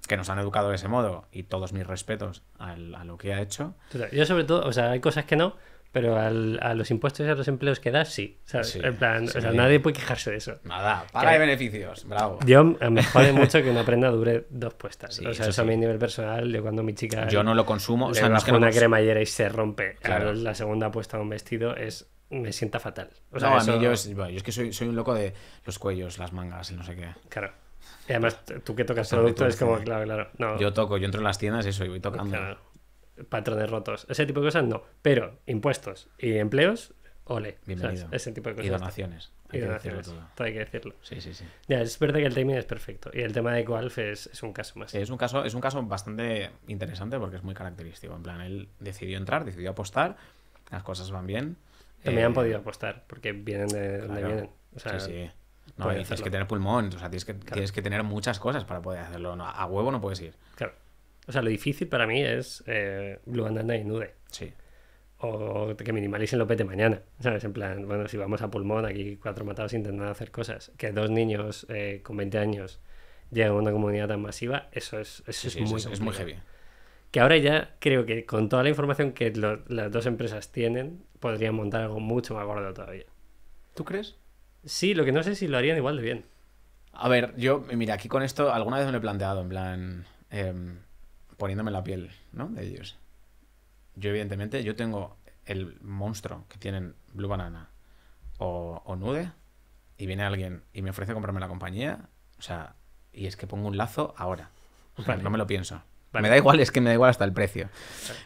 que nos han educado de ese modo y todos mis respetos a lo que ha hecho. Yo sobre todo, o sea, hay cosas que no, pero a los impuestos y a los empleos que das, sí. en plan, o sea, nadie puede quejarse de eso. Nada, para de beneficios, bravo. Yo me jode mucho que una prenda dure dos puestas. o sea, eso a mi nivel personal, yo cuando mi chica. Yo no lo consumo, o sea, no es que una cremallera y se rompe. Claro. La segunda puesta de un vestido es. Me sienta fatal. O sea, a mí yo es, yo es que soy, soy un loco de los cuellos, las mangas y no sé qué. Claro. Y además, tú que tocas producto es como, claro, claro. No. Yo toco, yo entro en las tiendas y soy tocando. Claro. Patrones rotos. Ese tipo de cosas no. Pero impuestos y empleos, ole. Bienvenido. Ese tipo de cosas. Y donaciones. Hay Todo. hay que decirlo. Sí, sí, sí. Ya, es verdad que el timing es perfecto. Y el tema de Coalf es, es, un caso más. Es un caso, es un caso bastante interesante porque es muy característico. En plan, él decidió entrar, decidió apostar, las cosas van bien. También han eh, podido apostar, porque vienen de donde vienen. sí, sí. No, tienes que tener pulmón, o sea, tienes que, tener muchas cosas para poder hacerlo. a huevo no puedes ir. Claro. O sea, lo difícil para mí es eh, Blue Andanda Nude. Sí. O que minimalicen lo pete mañana. ¿Sabes? En plan, bueno, si vamos a pulmón, aquí cuatro matados intentando hacer cosas. Que dos niños eh, con 20 años lleguen a una comunidad tan masiva, eso es, muy, heavy. Que ahora ya creo que con toda la información que las dos empresas tienen, podrían montar algo mucho más gordo todavía. ¿Tú crees? Sí, lo que no sé es si lo harían igual de bien. A ver, yo, mira, aquí con esto alguna vez me lo he planteado, en plan, em, poniéndome la piel, ¿no? De ellos. Yo, evidentemente, yo tengo el monstruo que tienen Blue Banana o, Nude, y viene alguien y me ofrece comprarme la compañía, o sea, y es que pongo un lazo ahora. No me lo pienso. Me da igual, es que me da igual hasta el precio.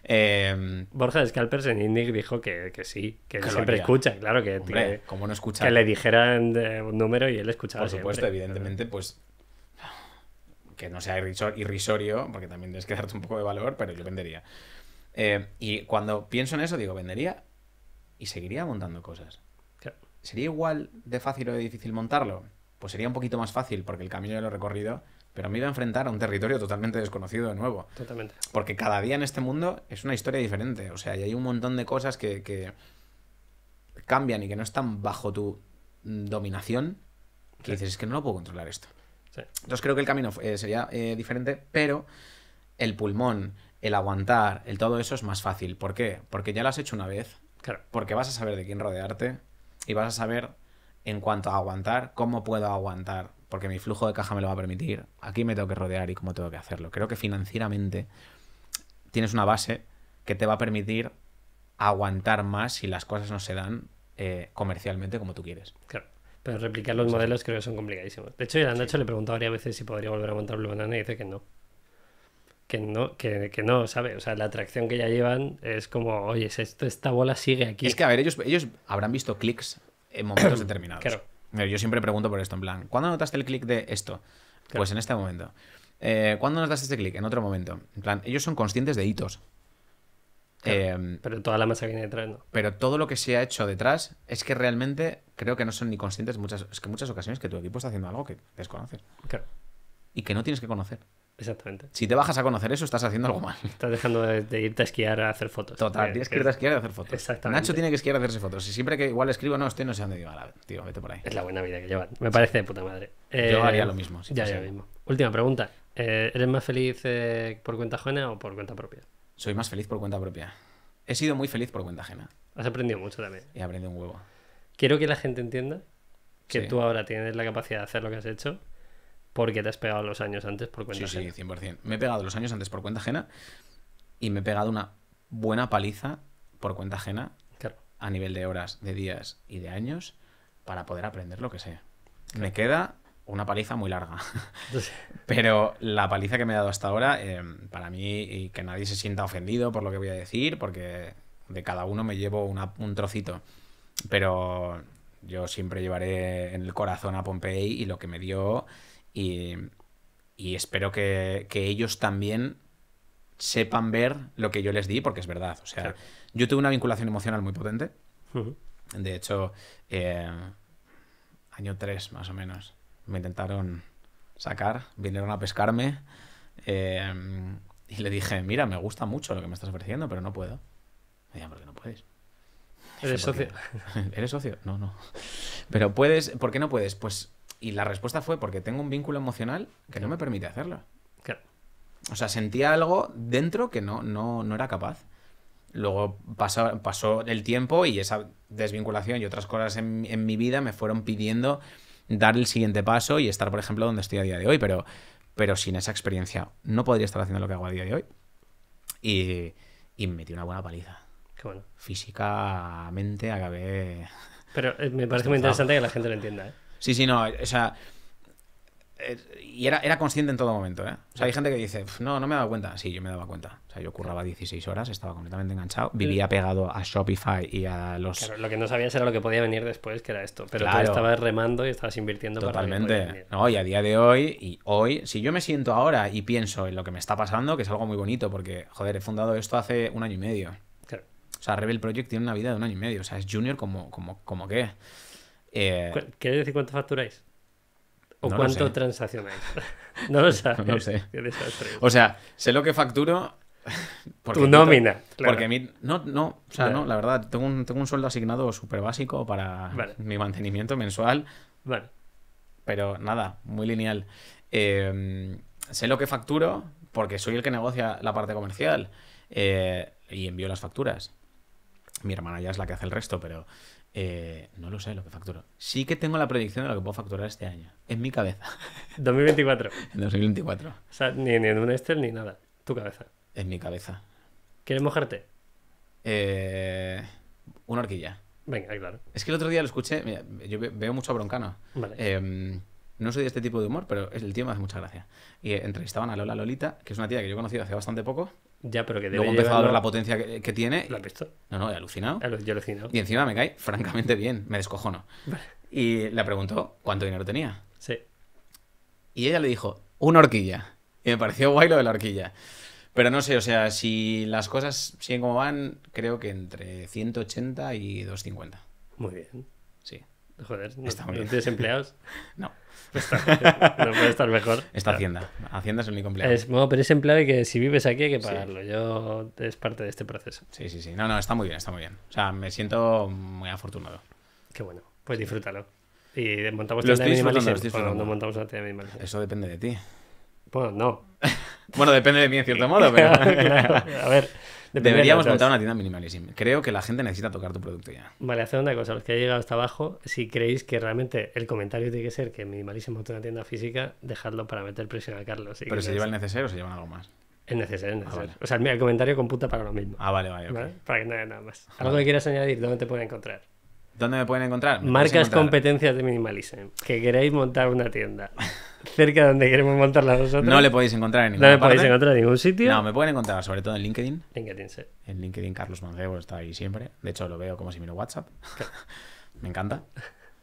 Em, Borja Scalpers en Indic dijo que, sí, que siempre escucha, claro, que, Hombre, no escucha? que le dijeran eh, un número y él escuchaba. Por supuesto, evidentemente, pues que no sea irrisorio, porque también tienes que darte un poco de valor, pero yo vendería. Em, y cuando pienso en eso, digo, vendería y seguiría montando cosas. ¿Sería igual de fácil o de difícil montarlo? Pues sería un poquito más fácil, porque el camino ya lo recorrido pero me iba a enfrentar a un territorio totalmente desconocido de nuevo. Totalmente. Porque cada día en este mundo es una historia diferente. O sea, y hay un montón de cosas que, cambian y que no están bajo tu dominación. Que dices, es que no lo puedo controlar esto. Entonces creo que el camino eh, sería eh, diferente, pero el pulmón, el aguantar, el todo eso es más fácil. ¿Por qué? Porque ya lo has hecho una vez. Claro. Porque vas a saber de quién rodearte y vas a saber en cuanto a aguantar, cómo puedo aguantar porque mi flujo de caja me lo va a permitir, aquí me tengo que rodear y cómo tengo que hacerlo. Creo que financieramente tienes una base que te va a permitir aguantar más si las cosas no se dan eh, comercialmente como tú quieres. Claro. Pero replicar los modelos creo que son complicadísimos. De hecho, yo a Nacho le he preguntado varias veces si podría volver a montar Blue Banana y dice que no. Que no, que, no, ¿sabe? O sea, la atracción que ya llevan es como, oye, esto, esta bola sigue aquí. Es que, a ver, ellos, ellos habrán visto clics en momentos determinados. Claro yo siempre pregunto por esto, en plan, ¿cuándo notaste el clic de esto? Pues en este momento. Eh, ¿Cuándo notaste este clic? En otro momento. En plan, ellos son conscientes de hitos. Eh, pero toda la masa viene detrás, ¿no? Pero todo lo que se ha hecho detrás es que realmente creo que no son ni conscientes muchas, es que muchas ocasiones que tu equipo está haciendo algo que desconoces. Claro y que no tienes que conocer. Exactamente. Si te bajas a conocer eso, estás haciendo algo mal. Estás dejando de, irte a esquiar a hacer fotos. Total, tienes que irte a esquiar a hacer fotos. Exactamente. Nacho tiene que esquiar a hacerse fotos. Y siempre que igual escribo, no, estoy no sé dónde digo, tío, vete por ahí. Es la buena vida que llevan. Me parece de puta madre. Yo eh, haría lo mismo. ya mismo. Última pregunta. Eh, ¿Eres más feliz eh, por cuenta ajena o por cuenta propia? Soy más feliz por cuenta propia. He sido muy feliz por cuenta ajena. Has aprendido mucho también. He aprendido un huevo. Quiero que la gente entienda que tú ahora tienes la capacidad de hacer lo que has hecho porque te has pegado los años antes por cuenta sí, ajena. Sí, 100%. Me he pegado los años antes por cuenta ajena y me he pegado una buena paliza por cuenta ajena claro. a nivel de horas, de días y de años para poder aprender lo que sea. Me queda una paliza muy larga. Pero la paliza que me he dado hasta ahora, eh, para mí, y que nadie se sienta ofendido por lo que voy a decir, porque de cada uno me llevo un trocito. Pero yo siempre llevaré en el corazón a Pompey y lo que me dio y, espero que, ellos también sepan ver lo que yo les di, porque es verdad. O sea, yo tuve una vinculación emocional muy potente. De hecho, eh, año 3 más o menos, me intentaron sacar, vinieron a pescarme eh, y le dije, mira, me gusta mucho lo que me estás ofreciendo, pero no puedo. Me dijeron, ¿por qué no puedes? Eres socio. Eres socio. No, no. Pero puedes, ¿por qué no puedes? Pues y la respuesta fue porque tengo un vínculo emocional que no me permite hacerlo. O sea, sentía algo dentro que no, no, era capaz. Luego pasó, pasó el tiempo y esa desvinculación y otras cosas en, mi vida me fueron pidiendo dar el siguiente paso y estar, por ejemplo, donde estoy a día de hoy. Pero, pero sin esa experiencia no podría estar haciendo lo que hago a día de hoy. Y, y metí una buena paliza. Qué bueno. Físicamente acabé. Pero eh, me parece muy interesante que la gente lo entienda. ¿eh? Sí, sí, no, o sea... Eh, y era, era consciente en todo momento, ¿eh? O sea, hay gente que dice, no, no me daba cuenta. Sí, yo me daba cuenta. O sea, yo curraba 16 horas, estaba completamente enganchado, mm. vivía pegado a Shopify y a los... lo que no sabías era lo que podía venir después, que era esto. Pero estabas remando y estabas invirtiendo Totalmente. para... Totalmente. No, y a día de hoy, y hoy, si yo me siento ahora y pienso en lo que me está pasando, que es algo muy bonito, porque, joder, he fundado esto hace un año y medio. Claro. O sea, Rebel Project tiene una vida de un año y medio. O sea, es junior como, como, como qué. Eh, ¿Quieres decir cuánto facturáis? ¿O cuánto transaccionáis? no lo sé. O sea, sé lo que facturo. tu nómina. Porque no, no, o sea, no, la verdad, tengo un, tengo un sueldo asignado súper básico para mi mantenimiento mensual. Vale. Pero nada, muy lineal. Em, sé lo que facturo porque soy el que negocia la parte comercial eh, y envío las facturas. Mi hermana ya es la que hace el resto, pero eh, no lo sé lo que facturo. Sí que tengo la predicción de lo que puedo facturar este año. En mi cabeza. 2024. en 2024. O sea, ni, en un estel ni nada. Tu cabeza. En mi cabeza. ¿Quieres mojarte? Eh, una horquilla. Venga, claro. Es que el otro día lo escuché. yo veo mucho Broncano. Vale. Em, no soy de este tipo de humor, pero el tío me hace mucha gracia. Y eh, entrevistaban a Lola Lolita, que es una tía que yo he conocido hace bastante poco. Ya, pero que debe Luego he empezado a ver la potencia que, tiene. ¿Lo has visto? No, no, he alucinado. alucinado. Y encima me cae francamente bien, me descojono. Y le preguntó cuánto dinero tenía. Sí. Y ella le dijo, una horquilla. Y me pareció guay lo de la horquilla. Pero no sé, o sea, si las cosas siguen como van, creo que entre 180 y 250. Muy bien. Sí. Joder, desempleados? no. no puede estar mejor. Esta Hacienda. Hacienda es el único empleado. Es, pero es empleado y que si vives aquí hay que pagarlo. Yo es parte de este proceso. Sí, sí, sí. No, no, está muy bien, está muy bien. O sea, me siento muy afortunado. Qué bueno. Pues disfrútalo. Y montamos la tienda minimalista. Eso depende de ti. Bueno, no. bueno, depende de mí en cierto modo, pero. a ver. Deberíamos montar una tienda minimalísima Creo que la gente necesita tocar tu producto ya. Vale, hacer una cosa. Los que ha llegado hasta abajo, si creéis que realmente el comentario tiene que ser que minimalism tiene una tienda física, dejadlo para meter presión a Carlos. ¿Pero se lleva el necesario o se lleva algo más? Es necesario, es ah, necesario. O sea, mira, el comentario computa para lo mismo. Ah, vale, vale. Para que no haya nada más. ¿Algo que quieras añadir? ¿Dónde te pueden encontrar? ¿Dónde me pueden encontrar? Marcas competencias de Minimalism. Que queréis montar una tienda cerca de donde queremos montarla vosotros. No le podéis encontrar en ningún No le podéis encontrar en ningún sitio. No, me pueden encontrar sobre todo en LinkedIn. LinkedIn, sí. En LinkedIn Carlos Mancebo está ahí siempre. De hecho, lo veo como si miro WhatsApp. me encanta.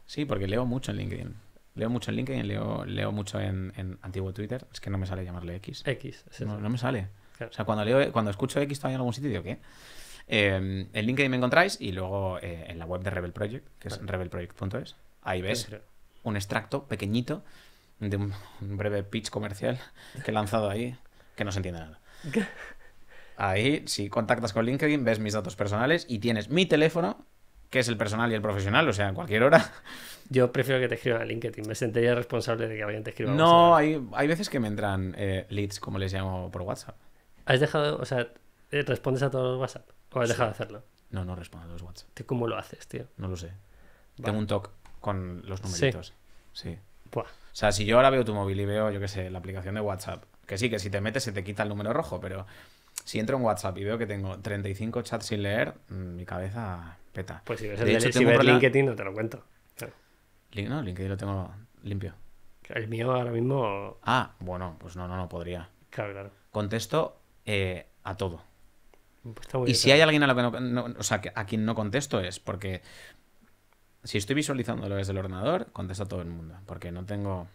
Sí, porque leo mucho en LinkedIn. Leo mucho en LinkedIn, leo, leo mucho en, antiguo Twitter. Es que no me sale llamarle X. X, sí, no, me sale. O sea, cuando, leo, cuando escucho X todavía en algún sitio, digo, ¿qué? en em, LinkedIn me encontráis y luego eh, en la web de Rebel Project, que es rebelproject.es, ahí ves un extracto pequeñito de un, breve pitch comercial que he lanzado ahí, que no se entiende nada. Ahí, si contactas con LinkedIn, ves mis datos personales y tienes mi teléfono, que es el personal y el profesional, o sea, en cualquier hora. Yo prefiero que te escriban a LinkedIn, me sentiría responsable de que alguien te escriba. No, hay, veces que me entran eh, leads, como les llamo, por WhatsApp. ¿Has dejado, o sea, eh, respondes a todos los WhatsApp? ¿O has dejado de hacerlo? No, no respondo a los WhatsApp. ¿Cómo lo haces, tío? No lo sé. Tengo un talk con los numeritos. Sí. O sea, si yo ahora veo tu móvil y veo, yo qué sé, la aplicación de WhatsApp, que sí, que si te metes se te quita el número rojo, pero si entro en WhatsApp y veo que tengo 35 chats sin leer, mm, mi cabeza peta. Pues si ves, de el hecho, LinkedIn, no te lo cuento. Claro. no, LinkedIn lo tengo limpio. El mío ahora mismo. Ah, bueno, pues no, no, no podría. Claro, claro. Contesto eh, a todo. Pues y si hay alguien a, lo que no, a quien no contesto es porque si estoy visualizándolo desde el ordenador, contesto a todo el mundo, porque no tengo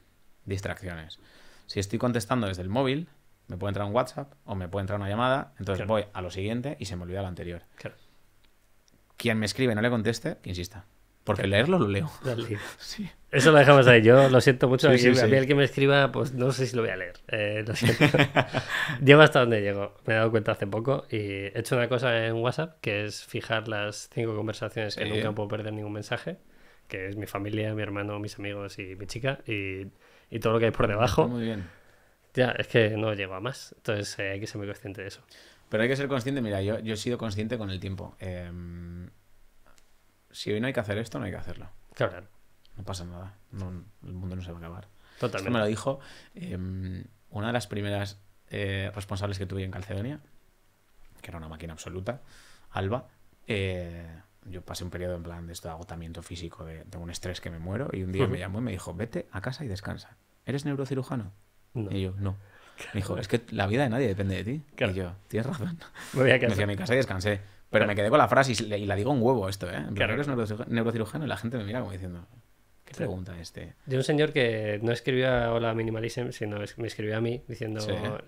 distracciones. Si estoy contestando desde el móvil, me puede entrar un WhatsApp o me puede entrar una llamada, entonces voy a lo siguiente y se me olvida lo anterior. Quien me escribe y no le conteste, insista. Porque leerlo lo leo. Sí. Eso lo dejamos ahí. Yo lo siento mucho. a, mí, el que me escriba, pues no sé si lo voy a leer. Eh, lo siento. Llevo hasta donde llego. Me he dado cuenta hace poco y he hecho una cosa en WhatsApp que es fijar las cinco conversaciones que nunca puedo perder ningún mensaje, que es mi familia, mi hermano, mis amigos y mi chica y, todo lo que hay por debajo. muy bien. Ya, es que no llego a más. Entonces eh, hay que ser muy consciente de eso. Pero hay que ser consciente, mira, yo, yo he sido consciente con el tiempo. Eh, si hoy no hay que hacer esto, no hay que hacerlo. Claro. No pasa nada. el mundo no se va a acabar. Totalmente. me lo dijo em, una de las primeras eh, responsables que tuve en Calcedonia, que era una máquina absoluta, Alba. Eh, yo pasé un periodo en plan de esto agotamiento físico, de, un estrés que me muero, y un día me llamó y me dijo, vete a casa y descansa. ¿Eres neurocirujano? Y yo, no. Me dijo, es que la vida de nadie depende de ti. Y yo, tienes razón. Me voy a Me fui a mi casa y descansé. Pero me quedé con la frase y, la digo un huevo esto, ¿eh? Claro. es neurocirujano y la gente me mira como diciendo, ¿qué pregunta este? De un señor que no escribía Hola Minimalism, sino me escribió a mí diciendo,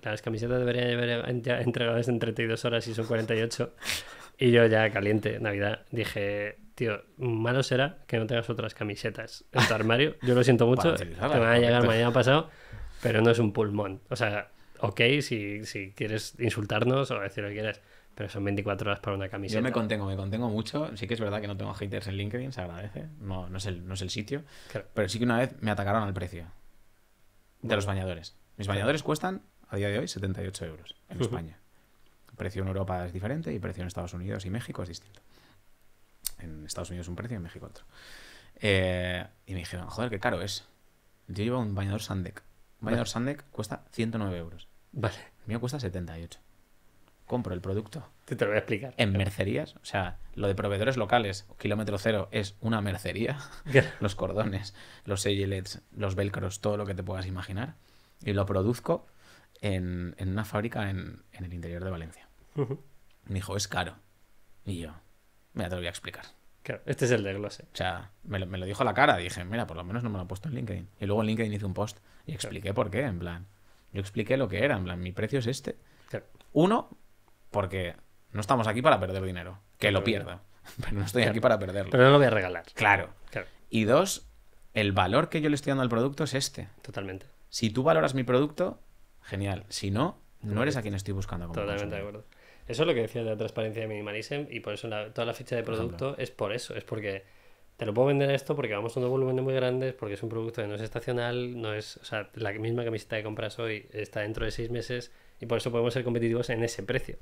las camisetas deberían haber entregadas en 32 horas y son 48. y yo ya caliente, Navidad, dije, tío, malo será que no tengas otras camisetas en tu armario. Yo lo siento mucho, te van a llegar mañana pasado, pero no es un pulmón. O sea, ok si, si quieres insultarnos o decir lo que quieras pero son 24 horas para una camiseta. Yo me contengo, me contengo mucho. Sí que es verdad que no tengo haters en LinkedIn, se agradece. No, no, es, el, no es el sitio. Pero sí que una vez me atacaron al precio de los bañadores. Mis bañadores cuestan, a día de hoy, 78 euros en España. El precio en Europa es diferente y el precio en Estados Unidos y México es distinto. En Estados Unidos un precio y en México otro. Eh, y me dijeron, joder, qué caro es. Yo llevo un bañador Sandec. Un bañador Sandec cuesta 109 euros. Vale. El mío cuesta 78 compro el producto. Te, te lo voy a explicar. En mercerías, o sea, lo de proveedores locales, kilómetro cero es una mercería. los cordones, los sellets, los velcros, todo lo que te puedas imaginar. Y lo produzco en, una fábrica en, el interior de Valencia. Me dijo, es caro. Y yo, mira, te lo voy a explicar. Claro, este es el de desglose. O sea, me lo, dijo a la cara. Dije, mira, por lo menos no me lo ha puesto en LinkedIn. Y luego en LinkedIn hice un post y expliqué por qué, en plan. Yo expliqué lo que era, en plan, mi precio es este. Claro. Uno, porque no estamos aquí para perder dinero. Que lo pierda. Pero no estoy aquí para perderlo. Pero no lo voy a regalar. Claro. Y dos, el valor que yo le estoy dando al producto es este. Totalmente. Si tú valoras mi producto, genial. Si no, no eres a quien estoy buscando. Totalmente de acuerdo. Eso es lo que decía de la transparencia de Minimalism y por eso toda la ficha de producto es por eso, es porque te lo puedo vender esto porque vamos a un volumen muy grandes, porque es un producto que no es estacional, no es, o sea, la misma camiseta de compras hoy está dentro de seis meses y por eso podemos ser competitivos en ese precio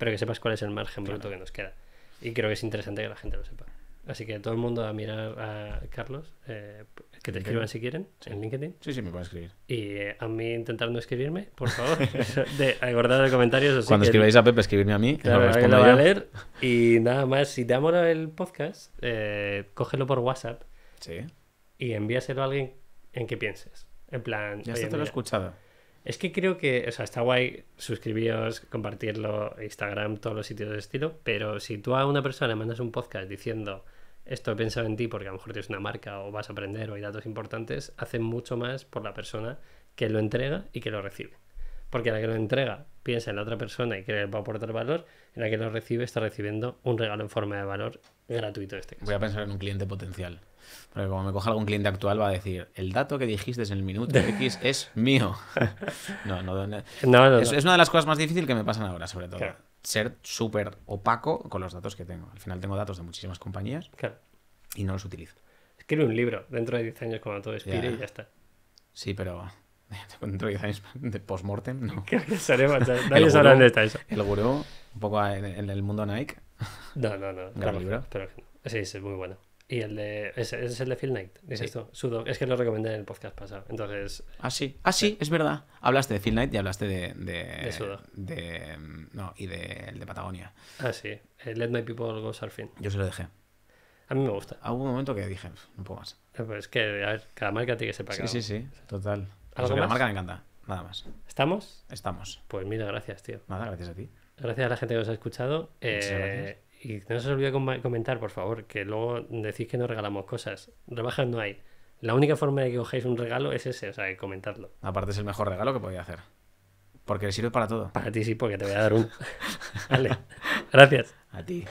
pero que sepas cuál es el margen bruto que nos queda. Y creo que es interesante que la gente lo sepa. Así que todo el mundo a mirar a Carlos, eh, que te escriban si quieren en LinkedIn. Sí, sí, me pueden escribir. Y eh, a mí intentando escribirme, por favor. de, guardar los comentarios. Cuando escribáis a Pepe, escribirme a mí. Claro, que lo voy a leer. Y nada más, si te amo el podcast, eh, cógelo por WhatsApp. Sí. Y envíaselo a alguien en que pienses. En plan. Ya esto te lo he escuchado. Es que creo que, o sea, está guay suscribiros, compartirlo, Instagram, todos los sitios de estilo, pero si tú a una persona le mandas un podcast diciendo esto he pensado en ti porque a lo mejor tienes una marca o vas a aprender o hay datos importantes, hace mucho más por la persona que lo entrega y que lo recibe. Porque la que lo entrega piensa en la otra persona y que le va a aportar valor, en la que lo recibe está recibiendo un regalo en forma de valor gratuito. Este Voy a pensar en un cliente potencial. Porque como me coja algún cliente actual va a decir, el dato que dijiste en el minuto X es mío. no, no, no. es, una de las cosas más difíciles que me pasan ahora, sobre todo. Ser súper opaco con los datos que tengo. Al final tengo datos de muchísimas compañías y no los utilizo. Escribe un libro dentro de 10 años cuando todo expire y ya está. Sí, pero dentro de 10 años de postmortem, no. ¿Qué dónde está eso. El gurú, un poco en, el mundo Nike. No, no, no. Gran libro. sí, es muy bueno. Y el de. Ese, es el de Phil Knight, dices Sudo. Es que lo recomendé en el podcast pasado. Entonces. Ah, sí. Ah, sí, es verdad. Hablaste de Phil Knight y hablaste de. De, de no, y de, el de Patagonia. Ah, sí. Eh, Let My People Go Surfing. Yo se lo dejé. A mí me gusta. Hubo un momento que dije, un poco más. Eh, pues es que, a ver, cada marca tiene que ser para Sí, sí, sí. Total. ¿Algo pues la marca me encanta. Nada más. ¿Estamos? Estamos. Pues mira, gracias, tío. Nada, gracias a ti. Gracias a la gente que os ha escuchado. Muchas eh, gracias. Y no se os olvide comentar, por favor, que luego decís que no regalamos cosas. Rebajas no hay. La única forma de que cojáis un regalo es ese, o sea, comentarlo. Aparte es el mejor regalo que podía hacer. Porque sirve para todo. Para ti sí, porque te voy a dar un. vale. Gracias. A ti.